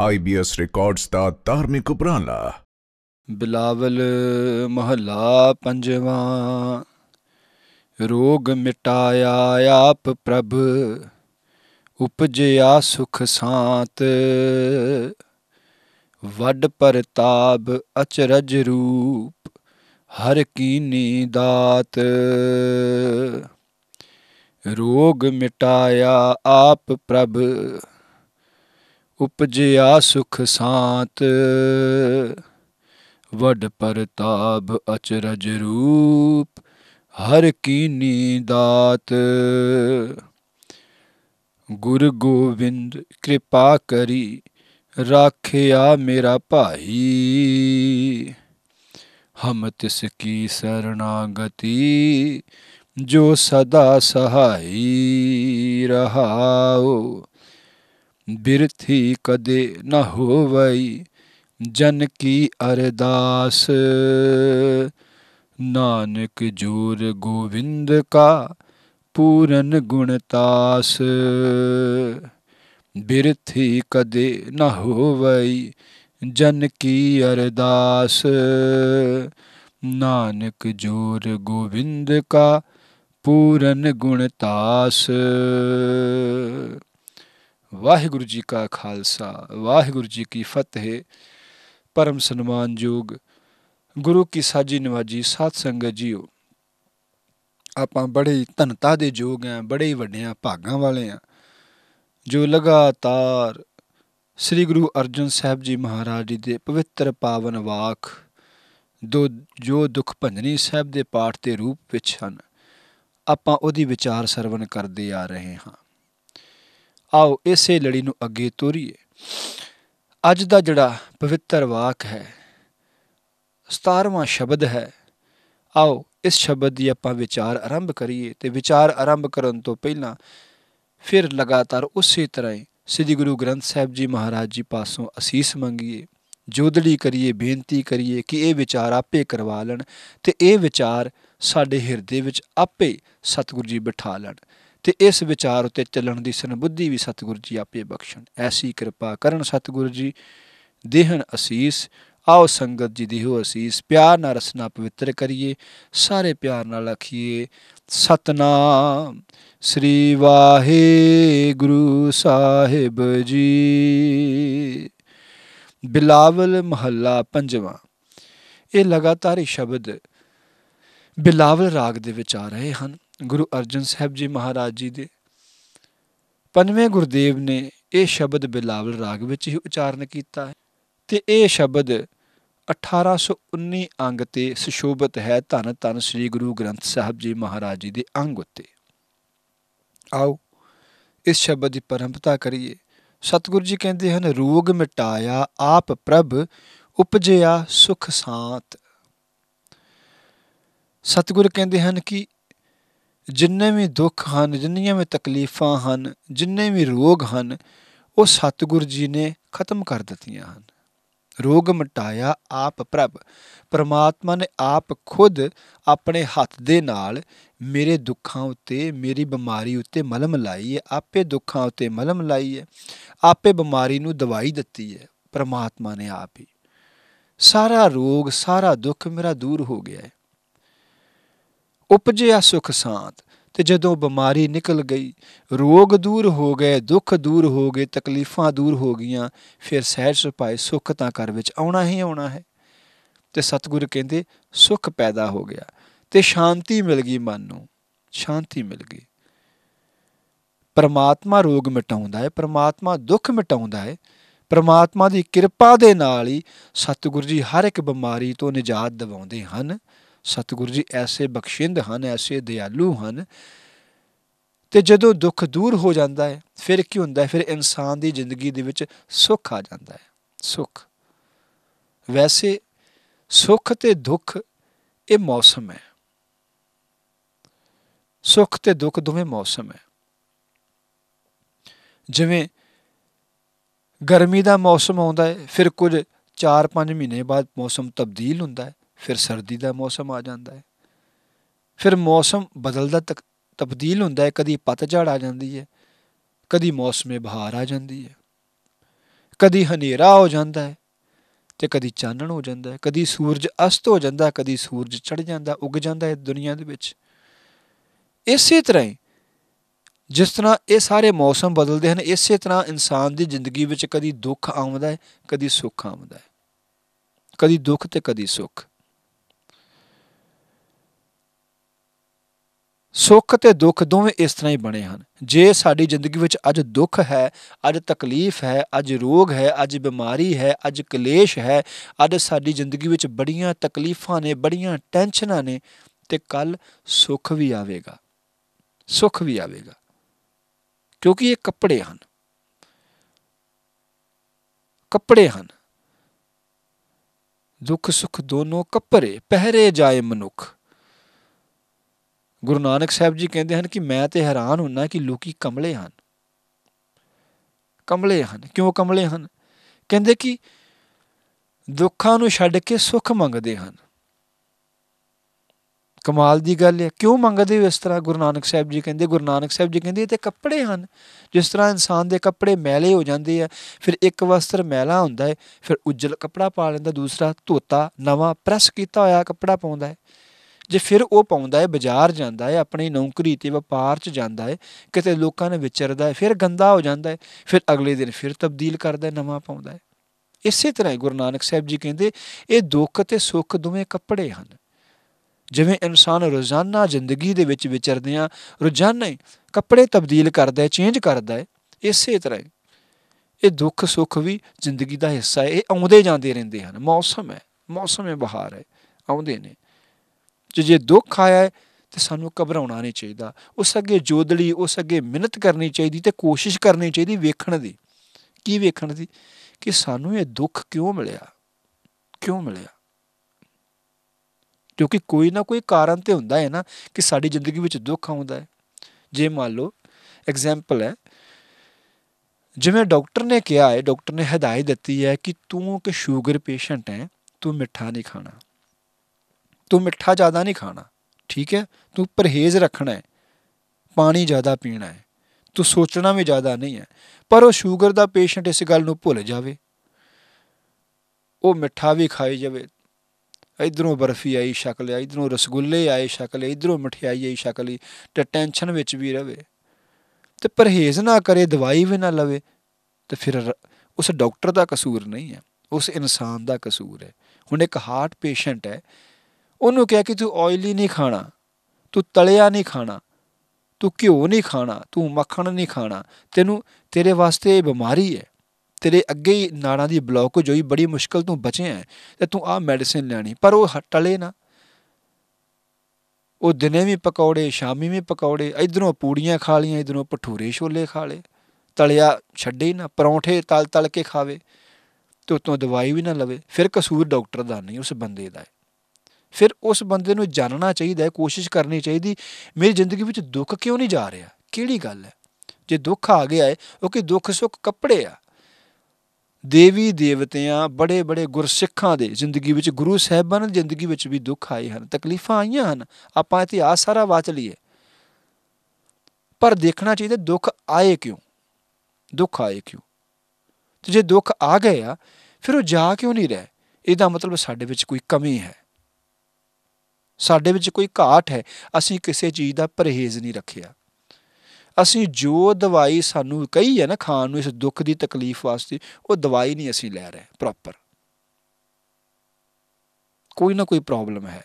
IBS records ਦਾ ਧਾਰਮਿਕ ਉਪਰਾਲਾ ਬਿਲਾਵਲ ਮਹੱਲਾ ਪੰਜਵਾਂ ਰੋਗ ਮਿਟਾਇਆ ਆਪ ਪ੍ਰਭ ਉਪਜਿਆ ਸੁਖ ਸਾਤ ਵੱਡ ਪਰਤਾਪ ਅਚਰਜ ਰੂਪ ਹਰ ਕੀਨੀ ਦਾਤ ਰੋਗ ਮਿਟਾਇਆ ਆਪ ਪ੍ਰਭ ਉਪਜਿਆ ਸੁਖ ਸਾਤ ਵਡ ਪਰਤਾਬ ਅਚਰਜ ਰੂਪ ਹਰ ਕੀਨੀ ਦਾਤ ਗੁਰ ਗੋਬਿੰਦ ਕਿਰਪਾ ਕਰੀ ਰਾਖਿਆ ਮੇਰਾ ਭਾਈ ਹਮ ਤਿਸ ਕੀ ਸਰਣਾਗਤੀ ਜੋ ਸਦਾ ਸਹਾਈ ਰਹਾਓ ਬਿਰਥੀ ਕਦੇ ਨ ਹੋਵਈ ਜਨ ਕੀ ਅਰਦਾਸ ਨਾਨਕ ਜੋਰ ਗੋਵਿੰਦ ਕਾ ਪੂਰਨ ਗੁਣਤਾਸ ਬਿਰਥੀ ਕਦੇ ਨ ਹੋਵਈ ਜਨ ਕੀ ਅਰਦਾਸ ਨਾਨਕ ਜੋਰ ਗੋਵਿੰਦ ਕਾ ਪੂਰਨ ਗੁਣਤਾਸ ਵਾਹਿਗੁਰੂ ਜੀ ਕਾ ਖਾਲਸਾ ਵਾਹਿਗੁਰੂ ਜੀ ਕੀ ਫਤਿਹ ਪਰਮ ਸਨਮਾਨਯੋਗ ਗੁਰੂ ਕੀ ਸਾਜੀ ਨਿਵਾਜੀ ਸਾਧ ਸੰਗਤ ਜੀਓ ਆਪਾਂ ਬੜੇ ਧਨਤਾ ਦੇ ਜੋਗ ਆ ਬੜੇ ਵੱਡਿਆਂ ਭਾਗਾਂ ਵਾਲੇ ਆ ਜੋ ਲਗਾਤਾਰ ਸ੍ਰੀ ਗੁਰੂ ਅਰਜਨ ਸਾਹਿਬ ਜੀ ਮਹਾਰਾਜ ਜੀ ਦੇ ਪਵਿੱਤਰ ਪਾਵਨ ਵਾਕ ਦੋ ਜੋ ਦੁਖ ਭੰਜਨੀ ਸਾਹਿਬ ਦੇ ਪਾਠ ਦੇ ਰੂਪ ਵਿੱਚ ਹਨ ਆਪਾਂ ਉਹਦੀ ਵਿਚਾਰ ਸਰਵਨ ਕਰਦੇ ਆ ਰਹੇ ਹਾਂ ਆਓ ਇਸੇ ਲੜੀ ਨੂੰ ਅੱਗੇ ਤੋਰੀਏ ਅੱਜ ਦਾ ਜਿਹੜਾ ਪਵਿੱਤਰ ਵਾਕ ਹੈ 17ਵਾਂ ਸ਼ਬਦ ਹੈ ਆਓ ਇਸ ਸ਼ਬਦ ਦੀ ਆਪਾਂ ਵਿਚਾਰ ਆਰੰਭ ਕਰੀਏ ਤੇ ਵਿਚਾਰ ਆਰੰਭ ਕਰਨ ਤੋਂ ਪਹਿਲਾਂ ਫਿਰ ਲਗਾਤਾਰ ਉਸੇ ਤਰ੍ਹਾਂ ਹੀ ਸ੍ਰੀ ਗੁਰੂ ਗ੍ਰੰਥ ਸਾਹਿਬ ਜੀ ਮਹਾਰਾਜ ਜੀ ਪਾਸੋਂ ਅਸੀਸ ਮੰਗੀਏ ਜੋਦੜੀ ਕਰੀਏ ਬੇਨਤੀ ਕਰੀਏ ਕਿ ਇਹ ਵਿਚਾਰ ਆਪੇ ਕਰਵਾ ਲੈਣ ਤੇ ਇਹ ਵਿਚਾਰ ਸਾਡੇ ਹਿਰਦੇ ਵਿੱਚ ਆਪੇ ਸਤਿਗੁਰੂ ਜੀ ਬਿਠਾ ਲੈਣ ਤੇ ਇਸ ਵਿਚਾਰ ਉਤੇ ਚੱਲਣ ਦੀ ਸੰਬੁੱਧੀ ਵੀ ਸਤਿਗੁਰੂ ਜੀ ਆਪੇ ਬਖਸ਼ਣ ਐਸੀ ਕਿਰਪਾ ਕਰਨ ਸਤਿਗੁਰੂ ਜੀ ਦੇਹਨ ਅਸੀਸ ਆਓ ਸੰਗਤ ਜੀ ਦੀ ਹੋ ਅਸੀਸ ਪਿਆਰ ਨਾਲ ਰਸਨਾ ਪਵਿੱਤਰ ਕਰੀਏ ਸਾਰੇ ਪਿਆਰ ਨਾਲ ਆਖੀਏ ਸਤਨਾਮ ਸ੍ਰੀ ਵਾਹਿਗੁਰੂ ਸਾਹਿਬ ਜੀ ਬਿਲਾਵਲ ਮਹੱਲਾ ਪੰਜਵਾਂ ਇਹ ਲਗਾਤਾਰ ਹੀ ਸ਼ਬਦ ਬਿਲਾਵਲ ਰਾਗ ਦੇ ਵਿੱਚ ਆ ਰਹੇ ਹਨ ਗੁਰੂ ਅਰਜਨ ਸਾਹਿਬ ਜੀ ਮਹਾਰਾਜ ਜੀ ਦੇ ਪੰਜਵੇਂ ਗੁਰਦੇਵ ਨੇ ਇਹ ਸ਼ਬਦ ਬਿਲਾਵਲ ਰਾਗ ਵਿੱਚ ਹੀ ਉਚਾਰਨ ਕੀਤਾ ਹੈ ਤੇ ਇਹ ਸ਼ਬਦ 1819 ਅੰਗ ਤੇ ਸੁਸ਼ੋਭਿਤ ਹੈ ਧੰਨ ਧੰਨ ਸ੍ਰੀ ਗੁਰੂ ਗ੍ਰੰਥ ਸਾਹਿਬ ਜੀ ਮਹਾਰਾਜ ਜੀ ਦੇ ਅੰਗ ਉੱਤੇ ਆਓ ਇਸ ਸ਼ਬਦ ਦੀ ਪਰੰਪਤਾ ਕਰੀਏ ਸਤਿਗੁਰੂ ਜੀ ਕਹਿੰਦੇ ਹਨ ਰੋਗ ਮਿਟਾਇਆ ਆਪ ਪ੍ਰਭ ਉਪਜਿਆ ਸੁਖ ਸਾਤ ਸਤਿਗੁਰ ਕਹਿੰਦੇ ਹਨ ਕਿ ਜਿੰਨੇ ਵੀ ਦੁੱਖ ਹਨ ਜਿੰਨੀਆਂ ਵੀ ਤਕਲੀਫਾਂ ਹਨ ਜਿੰਨੇ ਵੀ ਰੋਗ ਹਨ ਉਹ ਸਤਿਗੁਰੂ ਜੀ ਨੇ ਖਤਮ ਕਰ ਦਿੱਤੀਆਂ ਹਨ ਰੋਗ ਮਟਾਇਆ ਆਪ ਪ੍ਰਭ ਪਰਮਾਤਮਾ ਨੇ ਆਪ ਖੁਦ ਆਪਣੇ ਹੱਥ ਦੇ ਨਾਲ ਮੇਰੇ ਦੁੱਖਾਂ ਉੱਤੇ ਮੇਰੀ ਬਿਮਾਰੀ ਉੱਤੇ ਮਲਮ ਲਾਈ ਹੈ ਆਪੇ ਦੁੱਖਾਂ ਉੱਤੇ ਮਲਮ ਲਾਈ ਹੈ ਆਪੇ ਬਿਮਾਰੀ ਨੂੰ ਦਵਾਈ ਦਿੱਤੀ ਹੈ ਪਰਮਾਤਮਾ ਨੇ ਆਪ ਹੀ ਸਾਰਾ ਰੋਗ ਸਾਰਾ ਦੁੱਖ ਮੇਰਾ ਦੂਰ ਹੋ ਗਿਆ ਹੈ ਉਪਜਿਆ ਸੁਖ ਸਾਥ ਤੇ ਜਦੋਂ ਬਿਮਾਰੀ ਨਿਕਲ ਗਈ ਰੋਗ ਦੂਰ ਹੋ ਗਏ ਦੁੱਖ ਦੂਰ ਹੋ ਗਏ ਤਕਲੀਫਾਂ ਦੂਰ ਹੋ ਗਈਆਂ ਫਿਰ ਸਹਿਜ ਸੁਪਾਈ ਸੁਖ ਤਾਂ ਘਰ ਵਿੱਚ ਆਉਣਾ ਹੀ ਆਉਣਾ ਹੈ ਤੇ ਸਤਿਗੁਰੂ ਕਹਿੰਦੇ ਸੁਖ ਪੈਦਾ ਹੋ ਗਿਆ ਤੇ ਸ਼ਾਂਤੀ ਮਿਲ ਗਈ ਮਨ ਨੂੰ ਸ਼ਾਂਤੀ ਮਿਲ ਗਈ ਪਰਮਾਤਮਾ ਰੋਗ ਮਿਟਾਉਂਦਾ ਹੈ ਪਰਮਾਤਮਾ ਦੁੱਖ ਮਿਟਾਉਂਦਾ ਹੈ ਪਰਮਾਤਮਾ ਦੀ ਕਿਰਪਾ ਦੇ ਨਾਲ ਹੀ ਸਤਿਗੁਰੂ ਜੀ ਹਰ ਇੱਕ ਬਿਮਾਰੀ ਤੋਂ ਨਿਜਾਤ ਦਿਵਾਉਂਦੇ ਹਨ ਸਤਿਗੁਰੂ ਜੀ ਐਸੇ ਬਖਸ਼ਿੰਦ ਹਨ ਐਸੇ ਦਿਆਲੂ ਹਨ ਤੇ ਜਦੋਂ ਦੁੱਖ ਦੂਰ ਹੋ ਜਾਂਦਾ ਹੈ ਫਿਰ ਕੀ ਹੁੰਦਾ ਹੈ ਫਿਰ ਇਨਸਾਨ ਦੀ ਜ਼ਿੰਦਗੀ ਦੇ ਵਿੱਚ ਸੁੱਖ ਆ ਜਾਂਦਾ ਹੈ ਸੁੱਖ ਵੈਸੇ ਸੁੱਖ ਤੇ ਦੁੱਖ ਇਹ ਮੌਸਮ ਹੈ ਸੁੱਖ ਤੇ ਦੁੱਖ ਦੋਵੇਂ ਮੌਸਮ ਹੈ ਜਿਵੇਂ ਗਰਮੀ ਦਾ ਮੌਸਮ ਆਉਂਦਾ ਹੈ ਫਿਰ ਕੁਝ 4-5 ਮਹੀਨੇ ਬਾਅਦ ਮੌਸਮ ਤਬਦੀਲ ਹੁੰਦਾ ਹੈ ਫਿਰ ਸਰਦੀ ਦਾ ਮੌਸਮ ਆ ਜਾਂਦਾ ਹੈ ਫਿਰ ਮੌਸਮ ਬਦਲਦਾ ਤਬਦੀਲ ਹੁੰਦਾ ਹੈ ਕਦੀ ਪਤਝੜ ਆ ਜਾਂਦੀ ਹੈ ਕਦੀ ਮੌਸਮੇ ਬਹਾਰ ਆ ਜਾਂਦੀ ਹੈ ਕਦੀ ਹਨੇਰਾ ਹੋ ਜਾਂਦਾ ਹੈ ਤੇ ਕਦੀ ਚਾਨਣ ਹੋ ਜਾਂਦਾ ਹੈ ਕਦੀ ਸੂਰਜ ਅਸਤ ਹੋ ਜਾਂਦਾ ਕਦੀ ਸੂਰਜ ਚੜ ਜਾਂਦਾ ਉੱਗ ਜਾਂਦਾ ਹੈ ਦੁਨੀਆ ਦੇ ਵਿੱਚ ਇਸੇ ਤਰ੍ਹਾਂ ਹੀ ਜਿਸ ਤਰ੍ਹਾਂ ਇਹ ਸਾਰੇ ਮੌਸਮ ਬਦਲਦੇ ਹਨ ਇਸੇ ਤਰ੍ਹਾਂ ਇਨਸਾਨ ਦੀ ਜ਼ਿੰਦਗੀ ਵਿੱਚ ਕਦੀ ਦੁੱਖ ਆਉਂਦਾ ਹੈ ਕਦੀ ਸੁੱਖ ਆਉਂਦਾ ਹੈ ਕਦੀ ਦੁੱਖ ਤੇ ਕਦੀ ਸੁੱਖ ਸੁੱਖ ਤੇ ਦੁੱਖ ਦੋਵੇਂ ਇਸ ਤਰ੍ਹਾਂ ਹੀ ਬਣੇ ਹਨ ਜੇ ਸਾਡੀ ਜ਼ਿੰਦਗੀ ਵਿੱਚ ਅੱਜ ਦੁੱਖ ਹੈ ਅੱਜ ਤਕਲੀਫ ਹੈ ਅੱਜ ਰੋਗ ਹੈ ਅੱਜ ਬਿਮਾਰੀ ਹੈ ਅੱਜ ਕਲੇਸ਼ ਹੈ ਅੱਜ ਸਾਡੀ ਜ਼ਿੰਦਗੀ ਵਿੱਚ ਬੜੀਆਂ ਤਕਲੀਫਾਂ ਨੇ ਬੜੀਆਂ ਟੈਨਸ਼ਨਾਂ ਨੇ ਤੇ ਕੱਲ ਸੁੱਖ ਵੀ ਆਵੇਗਾ ਸੁੱਖ ਵੀ ਆਵੇਗਾ ਕਿਉਂਕਿ ਇਹ ਕੱਪੜੇ ਹਨ ਕੱਪੜੇ ਹਨ ਦੁੱਖ ਸੁੱਖ ਦੋਨੋਂ ਕੱਪੜੇ ਪਹਿਰੇ ਜਾਏ ਮਨੁੱਖ ਗੁਰੂ ਨਾਨਕ ਸਾਹਿਬ ਜੀ ਕਹਿੰਦੇ ਹਨ ਕਿ ਮੈਂ ਤੇ ਹੈਰਾਨ ਹੁੰਨਾ ਕਿ ਲੋਕੀ ਕਮਲੇ ਹਨ ਕਮਲੇ ਹਨ ਕਿਉਂ ਕਮਲੇ ਹਨ ਕਹਿੰਦੇ ਕਿ ਦੁੱਖਾਂ ਨੂੰ ਛੱਡ ਕੇ ਸੁੱਖ ਮੰਗਦੇ ਹਨ ਕਮਾਲ ਦੀ ਗੱਲ ਹੈ ਕਿਉਂ ਮੰਗਦੇ ਹੋ ਇਸ ਤਰ੍ਹਾਂ ਗੁਰੂ ਨਾਨਕ ਸਾਹਿਬ ਜੀ ਕਹਿੰਦੇ ਗੁਰੂ ਨਾਨਕ ਸਾਹਿਬ ਜੀ ਕਹਿੰਦੇ ਤੇ ਕੱਪੜੇ ਹਨ ਜਿਸ ਤਰ੍ਹਾਂ ਇਨਸਾਨ ਦੇ ਕੱਪੜੇ ਮੈਲੇ ਹੋ ਜਾਂਦੇ ਆ ਫਿਰ ਇੱਕ ਵਸਤਰ ਮੈਲਾ ਹੁੰਦਾ ਹੈ ਫਿਰ ਉਜਲ ਕੱਪੜਾ ਪਾ ਲੈਂਦਾ ਦੂਸਰਾ ਧੋਤਾ ਨਵਾਂ ਪ੍ਰੈਸ ਕੀਤਾ ਹੋਇਆ ਕੱਪੜਾ ਪਾਉਂਦਾ ਹੈ ਜੇ ਫਿਰ ਉਹ ਪਾਉਂਦਾ ਹੈ ਬਾਜ਼ਾਰ ਜਾਂਦਾ ਹੈ ਆਪਣੀ ਨੌਕਰੀ ਤੇ ਵਪਾਰ 'ਚ ਜਾਂਦਾ ਹੈ ਕਿਤੇ ਲੋਕਾਂ ਨੇ ਵਿਚਰਦਾ ਹੈ ਫਿਰ ਗੰਦਾ ਹੋ ਜਾਂਦਾ ਹੈ ਫਿਰ ਅਗਲੇ ਦਿਨ ਫਿਰ ਤਬਦੀਲ ਕਰਦਾ ਹੈ ਨਵਾਂ ਪਾਉਂਦਾ ਹੈ ਇਸੇ ਤਰ੍ਹਾਂ ਗੁਰੂ ਨਾਨਕ ਸਾਹਿਬ ਜੀ ਕਹਿੰਦੇ ਇਹ ਦੁੱਖ ਤੇ ਸੁੱਖ ਦੋਵੇਂ ਕੱਪੜੇ ਹਨ ਜਿਵੇਂ ਇਨਸਾਨ ਰੋਜ਼ਾਨਾ ਜ਼ਿੰਦਗੀ ਦੇ ਵਿੱਚ ਵਿਚਰਦੇ ਆ ਰੋਜ਼ਾਨਾ ਹੀ ਕੱਪੜੇ ਤਬਦੀਲ ਕਰਦਾ ਹੈ ਚੇਂਜ ਕਰਦਾ ਹੈ ਇਸੇ ਤਰ੍ਹਾਂ ਇਹ ਦੁੱਖ ਸੁੱਖ ਵੀ ਜ਼ਿੰਦਗੀ ਦਾ ਹਿੱਸਾ ਹੈ ਇਹ ਆਉਂਦੇ ਜਾਂਦੇ ਰਹਿੰਦੇ ਹਨ ਮੌਸਮ ਹੈ ਮੌਸਮ ਹੈ ਬਹਾਰ ਹੈ ਆਉਂਦੇ ਨੇ ਜੇ ਜੇ ਦੁੱਖ ਆਇਆ ਹੈ ਤੇ ਸਾਨੂੰ ਘਬਰਾਉਣਾ ਨਹੀਂ ਚਾਹੀਦਾ ਉਸ ਅੱਗੇ ਜੋਦਲੀ ਉਸ ਅੱਗੇ ਮਿਹਨਤ ਕਰਨੀ ਚਾਹੀਦੀ ਤੇ ਕੋਸ਼ਿਸ਼ ਕਰਨੀ ਚਾਹੀਦੀ ਵੇਖਣ ਦੀ ਕੀ ਵੇਖਣ ਦੀ ਕਿ ਸਾਨੂੰ ਇਹ ਦੁੱਖ ਕਿਉਂ ਮਿਲਿਆ ਕਿਉਂ ਮਿਲਿਆ ਕਿਉਂਕਿ ਕੋਈ ਨਾ ਕੋਈ ਕਾਰਨ ਤੇ ਹੁੰਦਾ ਹੈ ਨਾ ਕਿ ਸਾਡੀ ਜ਼ਿੰਦਗੀ ਵਿੱਚ ਦੁੱਖ ਆਉਂਦਾ ਹੈ ਜੇ ਮੰਨ ਲਓ ਐਗਜ਼ਾਮਪਲ ਹੈ ਜਿਵੇਂ ਡਾਕਟਰ ਨੇ ਕਿਹਾ ਹੈ ਡਾਕਟਰ ਨੇ ਹਦਾਇਤ ਦਿੱਤੀ ਹੈ ਕਿ ਤੂੰ ਕਿ ਸ਼ੂਗਰ ਪੇਸ਼ੈਂਟ ਹੈ ਤੂੰ ਮਿੱਠਾ ਨਹੀਂ ਖਾਣਾ ਤੂੰ ਮਿੱਠਾ ਜ਼ਿਆਦਾ ਨਹੀਂ ਖਾਣਾ ਠੀਕ ਹੈ ਤੂੰ ਪਰਹੇਜ਼ ਰੱਖਣਾ ਹੈ ਪਾਣੀ ਜ਼ਿਆਦਾ ਪੀਣਾ ਹੈ ਤੂੰ ਸੋਚਣਾ ਵੀ ਜ਼ਿਆਦਾ ਨਹੀਂ ਹੈ ਪਰ ਉਹ ਸ਼ੂਗਰ ਦਾ ਪੇਸ਼ੈਂਟ ਇਸ ਗੱਲ ਨੂੰ ਭੁੱਲ ਜਾਵੇ ਉਹ ਮਿੱਠਾ ਵੀ ਖਾਈ ਜਾਵੇ ਇਧਰੋਂ ਬਰਫੀ ਆਈ ਸ਼ਕਲ ਆਈ ਇਧਰੋਂ ਰਸਗੁੱਲੇ ਆਏ ਸ਼ਕਲ ਇਧਰੋਂ ਮਠਿਆਈ ਆਈ ਸ਼ਕਲ ਤੇ ਟੈਨਸ਼ਨ ਵਿੱਚ ਵੀ ਰਵੇ ਤੇ ਪਰਹੇਜ਼ ਨਾ ਕਰੇ ਦਵਾਈ ਵੀ ਨਾ ਲਵੇ ਤੇ ਫਿਰ ਉਸ ਡਾਕਟਰ ਦਾ ਕਸੂਰ ਨਹੀਂ ਹੈ ਉਸ ਇਨਸਾਨ ਦਾ ਕਸੂਰ ਹੈ ਹੁਣ ਇੱਕ ਹਾਰਟ ਪੇਸ਼ੈਂਟ ਹੈ ਉਹਨੂੰ ਕਿਹਾ ਕਿ ਤੂੰ ਆਇਲੀ ਨਹੀਂ ਖਾਣਾ ਤੂੰ ਤਲਿਆ ਨਹੀਂ ਖਾਣਾ ਤੂੰ ਘਿਓ ਨਹੀਂ ਖਾਣਾ ਤੂੰ ਮੱਖਣ ਨਹੀਂ ਖਾਣਾ ਤੈਨੂੰ ਤੇਰੇ ਵਾਸਤੇ ਇਹ ਬਿਮਾਰੀ ਹੈ ਤੇਰੇ ਅੱਗੇ ਹੀ ਨਾੜਾਂ ਦੀ ਬਲੌਕ ਹੋ ਜੋਈ ਬੜੀ ਮੁਸ਼ਕਲ ਤੋਂ ਬਚਿਆ ਹੈ ਤੇ ਤੂੰ ਆ ਮੈਡੀਸਿਨ ਲੈਣੀ ਪਰ ਉਹ ਟਲੇ ਨਾ ਉਹ ਦਿਨੇ ਵੀ ਪਕੌੜੇ ਸ਼ਾਮੀ ਵੀ ਪਕੌੜੇ ਇਧਰੋਂ ਪੂੜੀਆਂ ਖਾ ਲੀਆਂ ਇਧਰੋਂ ਪਠੂਰੇ ਛੋਲੇ ਖਾ ਲੇ ਤਲਿਆ ਛੱਡੇ ਨਾ ਪਰੌਂਠੇ ਤਲ ਤਲ ਕੇ ਖਾਵੇ ਤੇ ਉਤੋਂ ਦਵਾਈ ਵੀ ਨਾ ਲਵੇ ਫਿਰ ਕਸੂਰ ਡਾਕਟਰ ਦਾ ਨਹੀਂ ਉਸ ਬੰਦੇ ਦਾ ਹੈ ਫਿਰ ਉਸ ਬੰਦੇ ਨੂੰ ਜਾਣਨਾ ਚਾਹੀਦਾ ਹੈ ਕੋਸ਼ਿਸ਼ ਕਰਨੀ ਚਾਹੀਦੀ ਮੇਰੀ ਜ਼ਿੰਦਗੀ ਵਿੱਚ ਦੁੱਖ ਕਿਉਂ ਨਹੀਂ ਜਾ ਰਿਹਾ ਕਿਹੜੀ ਗੱਲ ਹੈ ਜੇ ਦੁੱਖ ਆ ਗਿਆ ਹੈ ਉਹ ਕਿ ਦੁੱਖ ਸੁੱਖ ਕੱਪੜੇ ਆ ਦੇਵੀ ਦੇਵਤਿਆਂ ਬੜੇ ਬੜੇ ਗੁਰਸਿੱਖਾਂ ਦੇ ਜ਼ਿੰਦਗੀ ਵਿੱਚ ਗੁਰੂ ਸਾਹਿਬਾਂ ਦੀ ਜ਼ਿੰਦਗੀ ਵਿੱਚ ਵੀ ਦੁੱਖ ਆਏ ਹਨ ਤਕਲੀਫਾਂ ਆਈਆਂ ਹਨ ਆਪਾਂ ਇਤਿਹਾਸ ਸਾਰਾ ਵਾਚ ਲਈਏ ਪਰ ਦੇਖਣਾ ਚਾਹੀਦਾ ਦੁੱਖ ਆਏ ਕਿਉਂ ਦੁੱਖ ਆਏ ਕਿਉਂ ਤੇ ਜੇ ਦੁੱਖ ਆ ਗਏ ਆ ਫਿਰ ਉਹ ਜਾ ਕਿਉਂ ਨਹੀਂ ਰਹੇ ਇਹਦਾ ਮਤਲਬ ਸਾਡੇ ਵਿੱਚ ਕੋਈ ਕਮੀ ਹੈ ਸਾਡੇ ਵਿੱਚ ਕੋਈ ਘਾਟ ਹੈ ਅਸੀਂ ਕਿਸੇ ਚੀਜ਼ ਦਾ ਪਰਹੇਜ਼ ਨਹੀਂ ਰੱਖਿਆ ਅਸੀਂ ਜੋ ਦਵਾਈ ਸਾਨੂੰ ਕਹੀ ਹੈ ਨਾ ਖਾਣ ਨੂੰ ਇਸ ਦੁੱਖ ਦੀ ਤਕਲੀਫ ਵਾਸਤੇ ਉਹ ਦਵਾਈ ਨਹੀਂ ਅਸੀਂ ਲੈ ਰਹੇ ਪ੍ਰੋਪਰ ਕੋਈ ਨਾ ਕੋਈ ਪ੍ਰੋਬਲਮ ਹੈ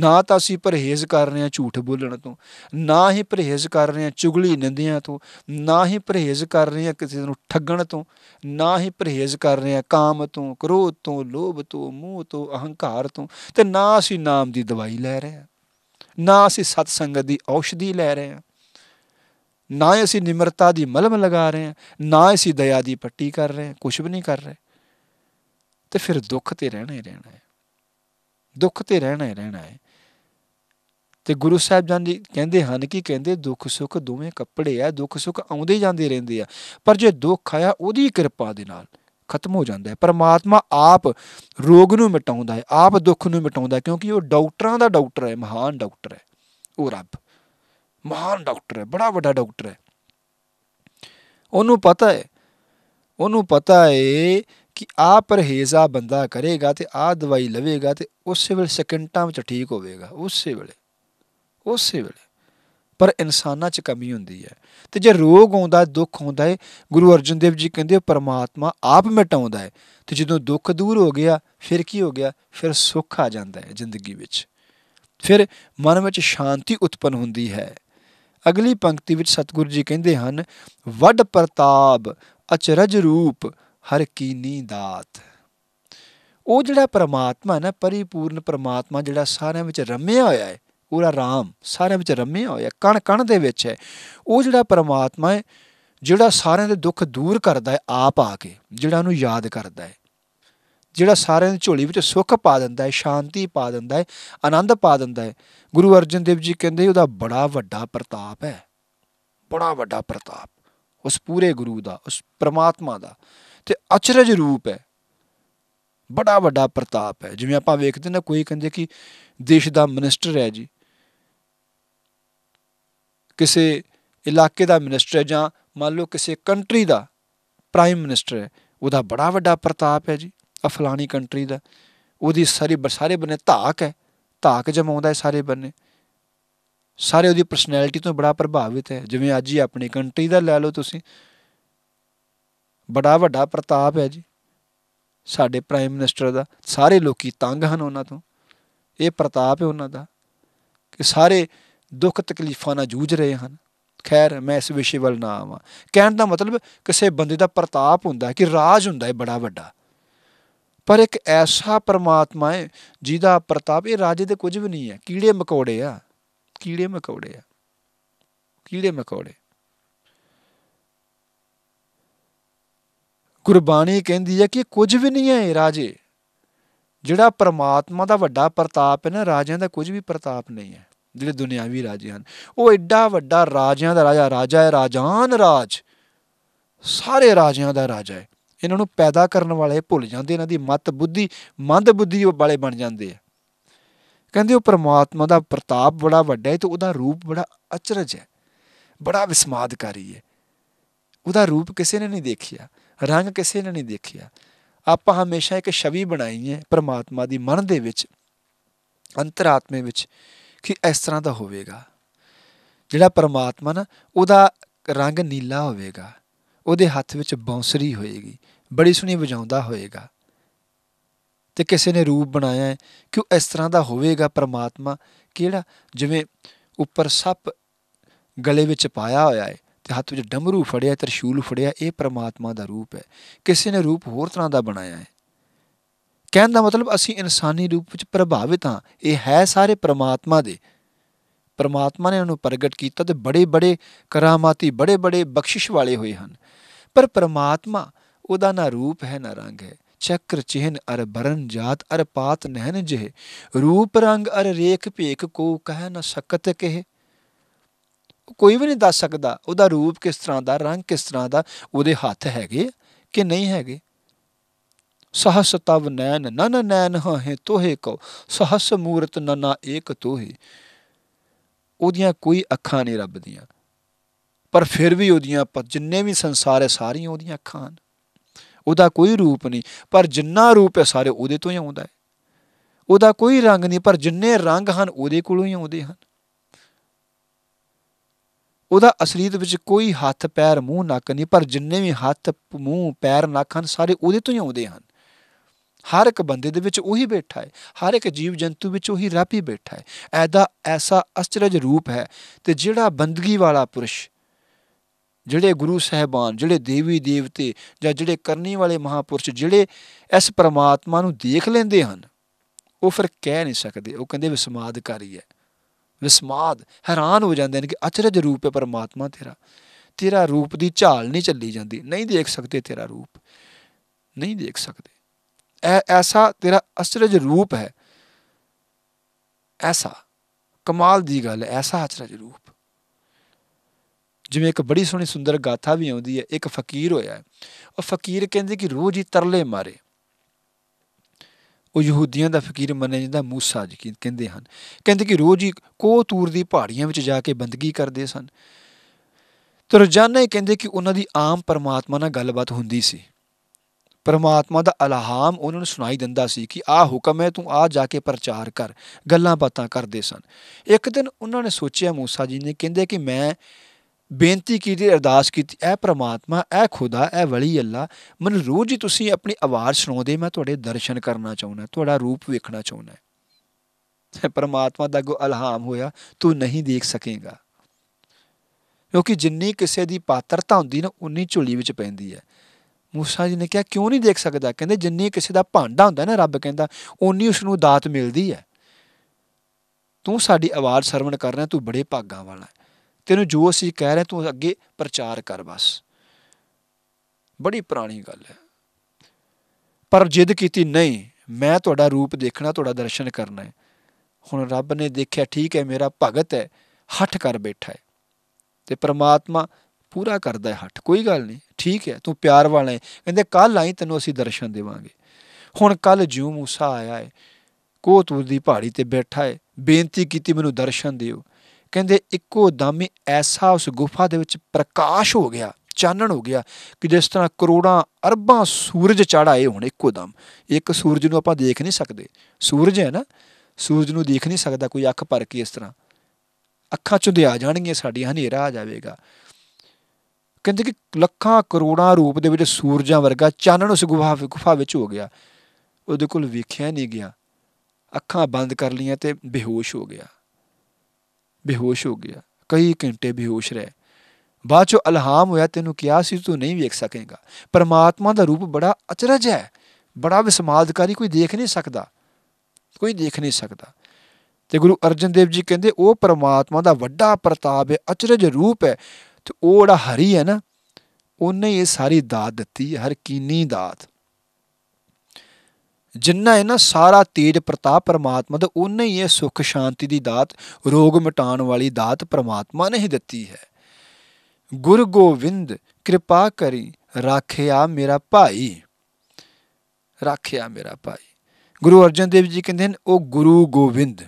ਨਾ ਤਾਂ ਅਸੀਂ ਪਰਹੇਜ਼ ਕਰ ਰਹੇ ਹਾਂ ਝੂਠ ਬੋਲਣ ਤੋਂ ਨਾ ਹੀ ਪਰਹੇਜ਼ ਕਰ ਰਹੇ ਹਾਂ ਚੁਗਲੀ ਨਿੰਦਿਆਂ ਤੋਂ ਨਾ ਹੀ ਪਰਹੇਜ਼ ਕਰ ਰਹੇ ਹਾਂ ਕਿਸੇ ਨੂੰ ਠੱਗਣ ਤੋਂ ਨਾ ਹੀ ਪਰਹੇਜ਼ ਕਰ ਰਹੇ ਹਾਂ ਕਾਮ ਤੋਂ ਕ੍ਰੋਧ ਤੋਂ ਲੋਭ ਤੋਂ ਮੋਹ ਤੋਂ ਅਹੰਕਾਰ ਤੋਂ ਤੇ ਨਾ ਅਸੀਂ ਨਾਮ ਦੀ ਦਵਾਈ ਲੈ ਰਹੇ ਹਾਂ ਨਾ ਅਸੀਂ ਸਤ ਸੰਗਤ ਦੀ ਔਸ਼ਧੀ ਲੈ ਰਹੇ ਹਾਂ ਨਾ ਅਸੀਂ ਨਿਮਰਤਾ ਦੀ ਮਲਮ ਲਗਾ ਰਹੇ ਹਾਂ ਨਾ ਅਸੀਂ ਦਇਆ ਦੀ ਪੱਟੀ ਕਰ ਰਹੇ ਹਾਂ ਕੁਝ ਵੀ ਨਹੀਂ ਕਰ ਰਹੇ ਤੇ ਫਿਰ ਦੁੱਖ ਤੇ ਰਹਿਣਾ ਹੀ ਰਹਿਣਾ ਹੈ ਦੁੱਖ ਤੇ ਰਹਿਣਾ ਹੀ ਰਹਿਣਾ ਹੈ ਤੇ ਗੁਰੂ ਸਾਹਿਬ ਜਨ ਜੀ ਕਹਿੰਦੇ ਹਨ ਕਿ ਕਹਿੰਦੇ ਦੁੱਖ ਸੁੱਖ ਦੋਵੇਂ ਕੱਪੜੇ ਆ ਦੁੱਖ ਸੁੱਖ ਆਉਂਦੇ ਜਾਂਦੇ ਰਹਿੰਦੇ ਆ ਪਰ ਜੇ ਦੁੱਖ ਆਇਆ ਉਹਦੀ ਕਿਰਪਾ ਦੇ ਨਾਲ ਖਤਮ ਹੋ ਜਾਂਦਾ ਹੈ ਪਰਮਾਤਮਾ ਆਪ ਰੋਗ ਨੂੰ ਮਿਟਾਉਂਦਾ ਹੈ ਆਪ ਦੁੱਖ ਨੂੰ ਮਿਟਾਉਂਦਾ ਹੈ ਕਿਉਂਕਿ ਉਹ ਡਾਕਟਰਾਂ ਦਾ ਡਾਕਟਰ ਹੈ ਮਹਾਨ ਡਾਕਟਰ ਹੈ ਉਹ ਰੱਬ ਮਹਾਨ ਡਾਕਟਰ ਹੈ ਬੜਾ ਵੱਡਾ ਡਾਕਟਰ ਹੈ ਉਹਨੂੰ ਪਤਾ ਹੈ ਉਹਨੂੰ ਪਤਾ ਹੈ ਕਿ ਆ ਪਰਹੇਜ਼ਾ ਬੰਦਾ ਕਰੇਗਾ ਤੇ ਆ ਦਵਾਈ ਲਵੇਗਾ ਤੇ ਉਸੇ ਵੇਲੇ ਸਕਿੰਟਾਂ ਵਿੱਚ ਠੀਕ ਹੋਵੇਗਾ ਉਸੇ ਵੇਲੇ ਉਸੇ ਵੇਲੇ ਪਰ ਇਨਸਾਨਾਂ 'ਚ ਕਮੀ ਹੁੰਦੀ ਹੈ ਤੇ ਜੇ ਰੋਗ ਆਉਂਦਾ ਦੁੱਖ ਆਉਂਦਾ ਹੈ ਗੁਰੂ ਅਰਜਨ ਦੇਵ ਜੀ ਕਹਿੰਦੇ ਪਰਮਾਤਮਾ ਆਪ ਮਿਟਾਉਂਦਾ ਹੈ ਤੇ ਜਦੋਂ ਦੁੱਖ ਦੂਰ ਹੋ ਗਿਆ ਫਿਰ ਕੀ ਹੋ ਗਿਆ ਫਿਰ ਸੁੱਖ ਆ ਜਾਂਦਾ ਹੈ ਜ਼ਿੰਦਗੀ ਵਿੱਚ ਫਿਰ ਮਨ ਵਿੱਚ ਸ਼ਾਂਤੀ ਉਤਪਨ ਹੁੰਦੀ ਹੈ ਅਗਲੀ ਪੰਕਤੀ ਵਿੱਚ ਸਤਿਗੁਰੂ ਜੀ ਕਹਿੰਦੇ ਹਨ ਵੱਡ ਪ੍ਰਤਾਪ ਅਚਰਜ ਰੂਪ ਹਰ ਕੀਨੀ ਦਾਤ ਉਹ ਜਿਹੜਾ ਪਰਮਾਤਮਾ ਨਾ ਪਰਿਪੂਰਨ ਪਰਮਾਤਮਾ ਜਿਹੜਾ ਸਾਰਿਆਂ ਵਿੱਚ ਰਮਿਆ ਹੋਇਆ ਹੈ ਪੂਰਾ ਰਾਮ ਸਾਰਿਆਂ ਵਿੱਚ ਰਮਿਆ ਹੋਇਆ ਕਣ ਕਣ ਦੇ ਵਿੱਚ ਹੈ ਉਹ ਜਿਹੜਾ ਪਰਮਾਤਮਾ ਹੈ ਜਿਹੜਾ ਸਾਰਿਆਂ ਦੇ ਦੁੱਖ ਦੂਰ ਕਰਦਾ ਹੈ ਆਪ ਆ ਕੇ ਜਿਹੜਾ ਉਹਨੂੰ ਯਾਦ ਕਰਦਾ ਹੈ ਜਿਹੜਾ ਸਾਰਿਆਂ ਦੀ ਝੋਲੀ ਵਿੱਚ ਸੁੱਖ ਪਾ ਦਿੰਦਾ ਹੈ ਸ਼ਾਂਤੀ ਪਾ ਦਿੰਦਾ ਹੈ ਆਨੰਦ ਪਾ ਦਿੰਦਾ ਹੈ ਗੁਰੂ ਅਰਜਨ ਦੇਵ ਜੀ ਕਹਿੰਦੇ ਉਹਦਾ ਬੜਾ ਵੱਡਾ ਪ੍ਰਤਾਪ ਹੈ ਬੜਾ ਵੱਡਾ ਪ੍ਰਤਾਪ ਉਸ ਪੂਰੇ ਗੁਰੂ ਦਾ ਉਸ ਪ੍ਰਮਾਤਮਾ ਦਾ ਤੇ ਅਚਰਜ ਰੂਪ ਹੈ ਬੜਾ ਵੱਡਾ ਪ੍ਰਤਾਪ ਹੈ ਜਿਵੇਂ ਆਪਾਂ ਵੇਖਦੇ ਨੇ ਕੋਈ ਕਹਿੰਦੇ ਕਿ ਦੇਸ਼ ਦਾ ਮਿਨਿਸਟਰ ਹੈ ਜੀ ਕਿਸੇ ਇਲਾਕੇ ਦਾ ਮਿਨਿਸਟਰ ਹੈ ਜਾਂ ਮੰਨ ਲਓ ਕਿਸੇ ਕੰਟਰੀ ਦਾ ਪ੍ਰਾਈਮ ਮਿਨਿਸਟਰ ਹੈ ਉਹਦਾ ਬੜਾ ਵੱਡਾ ਪ੍ਰਤਾਪ ਹੈ ਜੀ ਆ ਫਲਾਣੀ ਕੰਟਰੀ ਦਾ ਉਹਦੀ ਸਾਰੀ ਸਾਰੇ ਬੰਨੇ ਧਾਕ ਹੈ ਧਾਕ ਜਮਾਉਂਦਾ ਹੈ ਸਾਰੇ ਬੰਨੇ ਸਾਰੇ ਉਹਦੀ ਪਰਸਨੈਲਿਟੀ ਤੋਂ ਬੜਾ ਪ੍ਰਭਾਵਿਤ ਹੈ ਜਿਵੇਂ ਅੱਜ ਹੀ ਆਪਣੀ ਕੰਟਰੀ ਦਾ ਲੈ ਲਓ ਤੁਸੀਂ ਬੜਾ ਵੱਡਾ ਪ੍ਰਤਾਪ ਹੈ ਜੀ ਸਾਡੇ ਪ੍ਰਾਈਮ ਮਿਨਿਸਟਰ ਦਾ ਸਾਰੇ ਲੋਕੀ ਤੰਗ ਹਨ ਉਹਨਾਂ ਤੋਂ ਇਹ ਪ੍ਰਤਾਪ ਹੈ ਉਹਨਾਂ ਦਾ ਕਿ ਸਾਰੇ ਦੁੱਖ ਤਕਲੀਫਾਂ ਨਾਲ ਜੂਝ ਰਹੇ ਹਨ ਖੈਰ ਮੈਂ ਇਸ ਵਿਸ਼ੇ ਵੱਲ ਨਾ ਆਵਾਂ ਕਹਿਣ ਦਾ ਮਤਲਬ ਕਿਸੇ ਬੰਦੇ ਦਾ ਪ੍ਰਤਾਪ ਹੁੰਦਾ ਹੈ ਕਿ ਰਾਜ ਹੁੰਦਾ ਹੈ ਬੜਾ ਵੱਡਾ ਪਰ ਇੱਕ ਐਸਾ ਪਰਮਾਤਮਾ ਹੈ ਜਿਹਦਾ ਪ੍ਰਤਾਪ ਇਹ ਰਾਜੇ ਦੇ ਕੁਝ ਵੀ ਨਹੀਂ ਹੈ ਕੀੜੇ ਮਕੌੜੇ ਆ ਕੀੜੇ ਮਕੌੜੇ ਆ ਕੀੜੇ ਮਕੌੜੇ ਗੁਰਬਾਣੀ ਕਹਿੰਦੀ ਹੈ ਕਿ ਕੁਝ ਵੀ ਨਹੀਂ ਹੈ ਰਾਜੇ ਜਿਹੜਾ ਪਰਮਾਤਮਾ ਦਾ ਵੱਡਾ ਪ੍ਰਤਾਪ ਹੈ ਨਾ ਰਾਜਿਆਂ ਦਾ ਕੁਝ ਵੀ ਪ੍ਰਤਾਪ ਨਹੀਂ ਹੈ ਜਿਹੜੇ ਦੁਨਿਆਵੀ ਰਾਜੇ ਹਨ ਉਹ ਐਡਾ ਵੱਡਾ ਰਾਜਿਆਂ ਦਾ ਰਾਜਾ ਰਾਜਾ ਹੈ ਰਾਜਾਨ ਰਾਜ ਸਾਰੇ ਰਾਜਿਆਂ ਦਾ ਰਾਜਾ ਹੈ ਇਹਨਾਂ ਨੂੰ ਪੈਦਾ ਕਰਨ ਵਾਲੇ ਭੁੱਲ ਜਾਂਦੇ ਇਹਨਾਂ ਦੀ ਮਤ ਬੁੱਧੀ ਮੰਦ ਬੁੱਧੀ ਵਾਲੇ ਬਣ ਜਾਂਦੇ ਆ ਕਹਿੰਦੇ ਉਹ ਪ੍ਰਮਾਤਮਾ ਦਾ ਪ੍ਰਤਾਪ ਬੜਾ ਵੱਡਾ ਹੈ ਤੇ ਉਹਦਾ ਰੂਪ ਬੜਾ ਅਚਰਜ ਹੈ ਬੜਾ ਵਿਸਮਾਦਕਾਰੀ ਹੈ ਉਹਦਾ ਰੂਪ ਕਿਸੇ ਨੇ ਨਹੀਂ ਦੇਖਿਆ ਰੰਗ ਕਿਸੇ ਨੇ ਨਹੀਂ ਦੇਖਿਆ ਆਪਾਂ ਹਮੇਸ਼ਾ ਇੱਕ ਛਵੀ ਬਣਾਈ ਹੈ ਪ੍ਰਮਾਤਮਾ ਦੀ ਮਨ ਦੇ ਵਿੱਚ ਅੰਤਰਾਤਮੇ ਵਿੱਚ ਕਿ ਇਸ ਤਰ੍ਹਾਂ ਦਾ ਹੋਵੇਗਾ ਜਿਹੜਾ ਪਰਮਾਤਮਾ ਨਾ ਉਹਦਾ ਰੰਗ ਨੀਲਾ ਹੋਵੇਗਾ ਉਹਦੇ ਹੱਥ ਵਿੱਚ ਬੌਂਸਰੀ ਹੋਏਗੀ ਬੜੀ ਸੁਣੀ ਵਜਾਉਂਦਾ ਹੋਏਗਾ ਤੇ ਕਿਸੇ ਨੇ ਰੂਪ ਬਣਾਇਆ ਹੈ ਕਿ ਉਹ ਇਸ ਤਰ੍ਹਾਂ ਦਾ ਹੋਵੇਗਾ ਪਰਮਾਤਮਾ ਕਿਹੜਾ ਜਿਵੇਂ ਉੱਪਰ ਸੱਪ ਗਲੇ ਵਿੱਚ ਪਾਇਆ ਹੋਇਆ ਹੈ ਤੇ ਹੱਥ ਵਿੱਚ ਡਮਰੂ ਫੜਿਆ ਤਰਸ਼ੂਲ ਫੜਿਆ ਇਹ ਪਰਮਾਤਮਾ ਦਾ ਰੂਪ ਹੈ ਕਿਸੇ ਨੇ ਰੂਪ ਹੋਰ ਤਰ੍ਹਾਂ ਦਾ ਬਣਾਇਆ ਹੈ ਕਹਿਣ ਦਾ ਮਤਲਬ ਅਸੀਂ ਇਨਸਾਨੀ ਰੂਪ ਵਿੱਚ ਪ੍ਰਭਾਵਿਤ ਹਾਂ ਇਹ ਹੈ ਸਾਰੇ ਪ੍ਰਮਾਤਮਾ ਦੇ ਪ੍ਰਮਾਤਮਾ ਨੇ ਉਹਨੂੰ ਪ੍ਰਗਟ ਕੀਤਾ ਤੇ ਬੜੇ-ਬੜੇ ਕਰਾਮਾਤੀ ਬੜੇ-ਬੜੇ ਬਖਸ਼ਿਸ਼ ਵਾਲੇ ਹੋਏ ਹਨ ਪਰ ਪ੍ਰਮਾਤਮਾ ਉਹਦਾ ਨਾ ਰੂਪ ਹੈ ਨਾ ਰੰਗ ਹੈ ਚੱਕਰ ਚਿਹਨ ਅਰ ਬਰਨ ਜਾਤ ਅਰ ਪਾਤ ਨਹਿਨ ਜਿਹ ਰੂਪ ਰੰਗ ਅਰ ਰੇਖ ਭੇਖ ਕੋ ਕਹਿ ਨਾ ਸਕਤ ਕਹਿ ਕੋਈ ਵੀ ਨਹੀਂ ਦੱਸ ਸਕਦਾ ਉਹਦਾ ਰੂਪ ਕਿਸ ਤਰ੍ਹਾਂ ਦਾ ਰੰਗ ਕਿਸ ਤਰ੍ਹਾਂ ਦਾ ਉਹਦੇ ਹੱਥ ਹੈਗੇ ਕਿ ਨਹੀਂ ਹੈਗੇ सहस तव नैन नन नैन ਹੈ ਤੋਹੇ ਕੋ ਸਹਸ ਮੂਰਤ ਨਨਾ ਏਕ ਤੋਹੇ ਉਹਦੀਆਂ ਕੋਈ ਅੱਖਾਂ ਨਹੀਂ ਰੱਬ ਦੀਆਂ ਪਰ ਫਿਰ ਵੀ ਉਹਦੀਆਂ ਜਿੰਨੇ ਵੀ ਸੰਸਾਰ ਹੈ ਸਾਰੀਆਂ ਉਹਦੀਆਂ ਅੱਖਾਂ ਹਨ ਉਹਦਾ ਕੋਈ ਰੂਪ ਨਹੀਂ ਪਰ ਜਿੰਨਾ ਰੂਪ ਹੈ ਸਾਰੇ ਉਹਦੇ ਤੋਂ ਹੀ ਆਉਂਦਾ ਹੈ ਉਹਦਾ ਕੋਈ ਰੰਗ ਨਹੀਂ ਪਰ ਜਿੰਨੇ ਰੰਗ ਹਨ ਉਹਦੇ ਕੋਲੋਂ ਹੀ ਆਉਂਦੇ ਹਨ ਉਹਦਾ ਅਸਲੀਤ ਵਿੱਚ ਕੋਈ ਹੱਥ ਪੈਰ ਮੂੰਹ ਨੱਕ ਨਹੀਂ ਪਰ ਜਿੰਨੇ ਵੀ ਹੱਥ ਮੂੰਹ ਪੈਰ ਨੱਕ ਹਨ ਸਾਰੇ ਉਹਦੇ ਤੋਂ ਹੀ ਆਉਂਦੇ ਹਨ ਹਰ ਇੱਕ ਬੰਦੇ ਦੇ ਵਿੱਚ ਉਹੀ ਬੈਠਾ ਹੈ ਹਰ ਇੱਕ ਜੀਵ ਜੰਤੂ ਵਿੱਚ ਉਹੀ ਰੱਬ ਹੀ ਬੈਠਾ ਹੈ ਐਦਾ ਐਸਾ ਅਚਰਜ ਰੂਪ ਹੈ ਤੇ ਜਿਹੜਾ ਬੰਦਗੀ ਵਾਲਾ ਪੁਰਸ਼ ਜਿਹੜੇ ਗੁਰੂ ਸਹਿਬਾਨ ਜਿਹੜੇ ਦੇਵੀ ਦੇਵਤੇ ਜਾਂ ਜਿਹੜੇ ਕਰਨੀ ਵਾਲੇ ਮਹਾਪੁਰਸ਼ ਜਿਹੜੇ ਇਸ ਪ੍ਰਮਾਤਮਾ ਨੂੰ ਦੇਖ ਲੈਂਦੇ ਹਨ ਉਹ ਫਿਰ ਕਹਿ ਨਹੀਂ ਸਕਦੇ ਉਹ ਕਹਿੰਦੇ ਕਰੀ ਹੈ ਵਿਸਮਾਦ ਹੈਰਾਨ ਹੋ ਜਾਂਦੇ ਨੇ ਕਿ ਅਚਰਜ ਰੂਪ ਹੈ ਪਰਮਾਤਮਾ ਤੇਰਾ ਤੇਰਾ ਰੂਪ ਦੀ ਝਾਲ ਨਹੀਂ ਚੱਲੀ ਜਾਂਦੀ ਨਹੀਂ ਦੇਖ ਸਕਦੇ ਤੇਰਾ ਰੂਪ ਨਹੀਂ ਦੇਖ ਸਕਦੇ ਐਸਾ ਤੇਰਾ ਅਚਰਜ ਰੂਪ ਹੈ ਐਸਾ ਕਮਾਲ ਦੀ ਗੱਲ ਐਸਾ ਅਚਰਜ ਰੂਪ ਜਿਵੇਂ ਇੱਕ ਬੜੀ ਸੋਹਣੀ ਸੁੰਦਰ ਗਾਥਾ ਵੀ ਆਉਂਦੀ ਹੈ ਇੱਕ ਫਕੀਰ ਹੋਇਆ ਉਹ ਫਕੀਰ ਕਹਿੰਦੇ ਕਿ ਰੋਜ਼ ਹੀ ਤਰਲੇ ਮਾਰੇ ਉਹ ਯਹੂਦੀਆਂ ਦਾ ਫਕੀਰ ਮੰਨੇ ਜਾਂਦਾ موسی ਜੀ ਕਹਿੰਦੇ ਹਨ ਕਹਿੰਦੇ ਕਿ ਰੋਜ਼ ਹੀ ਕੋ ਤੂਰ ਦੀ ਪਹਾੜੀਆਂ ਵਿੱਚ ਜਾ ਕੇ ਬੰਦਗੀ ਕਰਦੇ ਸਨ ਤੇ ਰੋਜ਼ਾਨਾ ਹੀ ਕਹਿੰਦੇ ਕਿ ਉਹਨਾਂ ਦੀ ਆਮ ਪਰਮਾਤਮਾ ਨਾਲ ਗੱਲਬਾਤ ਹੁੰਦੀ ਸੀ ਪਰਮਾਤਮਾ ਦਾ ਅਲਹਾਮ ਉਹਨਾਂ ਨੂੰ ਸੁਣਾਈ ਦਿੰਦਾ ਸੀ ਕਿ ਆਹ ਹੁਕਮ ਹੈ ਤੂੰ ਆ ਜਾ ਕੇ ਪ੍ਰਚਾਰ ਕਰ ਗੱਲਾਂ ਬਾਤਾਂ ਕਰਦੇ ਸਨ ਇੱਕ ਦਿਨ ਉਹਨਾਂ ਨੇ ਸੋਚਿਆ موسی ਜੀ ਨੇ ਕਹਿੰਦੇ ਕਿ ਮੈਂ ਬੇਨਤੀ ਕੀਤੀ ਅਰਦਾਸ ਕੀਤੀ ਐ ਪ੍ਰਮਾਤਮਾ ਐ ਖੁਦਾ ਐ ਵਲੀ ਅੱਲਾ ਮੈਨੂੰ ਰੋਜ਼ ਜੀ ਤੁਸੀਂ ਆਪਣੀ ਆਵਾਜ਼ ਸੁਣਾਉਂਦੇ ਮੈਂ ਤੁਹਾਡੇ ਦਰਸ਼ਨ ਕਰਨਾ ਚਾਹੁੰਦਾ ਤੁਹਾਡਾ ਰੂਪ ਵੇਖਣਾ ਚਾਹੁੰਦਾ ਪ੍ਰਮਾਤਮਾ ਦਾ ਗੋ ਅਲਹਾਮ ਹੋਇਆ ਤੂੰ ਨਹੀਂ ਦੇਖ ਸਕੇਗਾ ਕਿਉਂਕਿ ਜਿੰਨੀ ਕਿਸੇ ਦੀ ਪਾਤਰਤਾ ਹੁੰਦੀ ਨਾ ਉਨੀ ਝੁੱਲੀ ਵਿੱਚ ਪੈਂਦੀ ਹੈ ਮੂਸਾ ਜੀ ਨੇ ਕਿਹਾ ਕਿਉਂ ਨਹੀਂ ਦੇਖ ਸਕਦਾ ਕਹਿੰਦੇ ਜਿੰਨੀ ਕਿਸੇ ਦਾ ਭਾਂਡਾ ਹੁੰਦਾ ਨਾ ਰੱਬ ਕਹਿੰਦਾ ਓਨੀ ਉਸ ਨੂੰ ਦਾਤ ਮਿਲਦੀ ਹੈ ਤੂੰ ਸਾਡੀ ਆਵਾਜ਼ ਸਰਵਣ ਕਰ ਰਿਹਾ ਤੂੰ ਬੜੇ ਭਾਗਾ ਵਾਲਾ ਤੈਨੂੰ ਜੋ ਅਸੀਂ ਕਹਿ ਰਹੇ ਤੂੰ ਅੱਗੇ ਪ੍ਰਚਾਰ ਕਰ ਬਸ ਬੜੀ ਪੁਰਾਣੀ ਗੱਲ ਹੈ ਪਰ ਜਿੱਦ ਕੀਤੀ ਨਹੀਂ ਮੈਂ ਤੁਹਾਡਾ ਰੂਪ ਦੇਖਣਾ ਤੁਹਾਡਾ ਦਰਸ਼ਨ ਕਰਨਾ ਹੈ ਹੁਣ ਰੱਬ ਨੇ ਦੇਖਿਆ ਠੀਕ ਹੈ ਮੇਰਾ ਭਗਤ ਹੈ ਹੱਠ ਕਰ ਬੈਠਾ ਹੈ ਤੇ ਪ੍ਰਮਾਤਮਾ ਪੂਰਾ ਕਰਦਾ ਹੈ ਹੱਠ ਕੋਈ ਗੱਲ ਨਹੀਂ ਠੀਕ ਹੈ ਤੂੰ ਪਿਆਰ ਵਾਲਾ ਹੈ ਕਹਿੰਦੇ ਕੱਲ ਆਈ ਤੈਨੂੰ ਅਸੀਂ ਦਰਸ਼ਨ ਦੇਵਾਂਗੇ ਹੁਣ ਕੱਲ ਜਿਉ موسی ਆਇਆ ਹੈ ਕੋਤੂਰ ਦੀ ਪਹਾੜੀ ਤੇ ਬੈਠਾ ਹੈ ਬੇਨਤੀ ਕੀਤੀ ਮੈਨੂੰ ਦਰਸ਼ਨ ਦਿਓ ਕਹਿੰਦੇ ਇੱਕੋ ਦਮ ਐਸਾ ਉਸ ਗੁਫਾ ਦੇ ਵਿੱਚ ਪ੍ਰਕਾਸ਼ ਹੋ ਗਿਆ ਚਾਨਣ ਹੋ ਗਿਆ ਕਿ ਜਿਸ ਤਰ੍ਹਾਂ ਕਰੋੜਾਂ ਅਰਬਾਂ ਸੂਰਜ ਚੜਾਏ ਹੋਣ ਇੱਕੋ ਦਮ ਇੱਕ ਸੂਰਜ ਨੂੰ ਆਪਾਂ ਦੇਖ ਨਹੀਂ ਸਕਦੇ ਸੂਰਜ ਹੈ ਨਾ ਸੂਰਜ ਨੂੰ ਦੇਖ ਨਹੀਂ ਸਕਦਾ ਕੋਈ ਅੱਖ ਭਰ ਕੇ ਇਸ ਤਰ੍ਹਾਂ ਅੱਖਾਂ ਚੁੰਦੇ ਆ ਜਾਣਗੀਆਂ ਸਾਡੀਆਂ ਹਨੇਰਾ ਆ ਜਾਵੇਗਾ ਕਹਿੰਦੇ ਕਿ ਲੱਖਾਂ ਕਰੋੜਾਂ ਰੂਪ ਦੇ ਵਿੱਚ ਸੂਰਜਾਂ ਵਰਗਾ ਚਾਨਣ ਉਸ ਗੁਫਾ ਗੁਫਾ ਵਿੱਚ ਹੋ ਗਿਆ ਉਹਦੇ ਕੋਲ ਵੇਖਿਆ ਨਹੀਂ ਗਿਆ ਅੱਖਾਂ ਬੰਦ ਕਰ ਲੀਆਂ ਤੇ ਬੇਹੋਸ਼ ਹੋ ਗਿਆ ਬੇਹੋਸ਼ ਹੋ ਗਿਆ ਕਈ ਘੰਟੇ ਬੇਹੋਸ਼ ਰਹਿ ਬਾਅਦ ਚੋ ਅਲਹਾਮ ਹੋਇਆ ਤੈਨੂੰ ਕਿਹਾ ਸੀ ਤੂੰ ਨਹੀਂ ਵੇਖ ਸਕੇਗਾ ਪਰਮਾਤਮਾ ਦਾ ਰੂਪ ਬੜਾ ਅਚਰਜ ਹੈ ਬੜਾ ਵਿਸਮਾਦਕਾਰੀ ਕੋਈ ਦੇਖ ਨਹੀਂ ਸਕਦਾ ਕੋਈ ਦੇਖ ਨਹੀਂ ਸਕਦਾ ਤੇ ਗੁਰੂ ਅਰਜਨ ਦੇਵ ਜੀ ਕਹਿੰਦੇ ਉਹ ਪਰਮਾਤਮਾ ਦਾ ਵੱਡਾ ਪ੍ਰਤਾਪ ਹੈ ਅਚਰਜ ਰੂਪ ਹੈ ਤੇ ਉਹ ਜਿਹੜਾ ਹਰੀ ਹੈ ਨਾ ਉਹਨੇ ਇਹ ਸਾਰੀ ਦਾਤ ਦਿੱਤੀ ਹੈ ਹਰ ਕੀਨੀ ਦਾਤ ਜਿੰਨਾ ਹੈ ਨਾ ਸਾਰਾ ਤੇਜ ਪ੍ਰਤਾਪ ਪਰਮਾਤਮਾ ਦਾ ਉਹਨੇ ਹੀ ਇਹ ਸੁਖ ਸ਼ਾਂਤੀ ਦੀ ਦਾਤ ਰੋਗ ਮਿਟਾਉਣ ਵਾਲੀ ਦਾਤ ਪਰਮਾਤਮਾ ਨੇ ਹੀ ਦਿੱਤੀ ਹੈ ਗੁਰ ਗੋਵਿੰਦ ਕਿਰਪਾ ਕਰੀ ਰਾਖਿਆ ਮੇਰਾ ਭਾਈ ਰਾਖਿਆ ਮੇਰਾ ਭਾਈ ਗੁਰੂ ਅਰਜਨ ਦੇਵ ਜੀ ਕਹਿੰਦੇ ਹਨ ਉਹ ਗੁਰੂ ਗੋਵਿੰਦ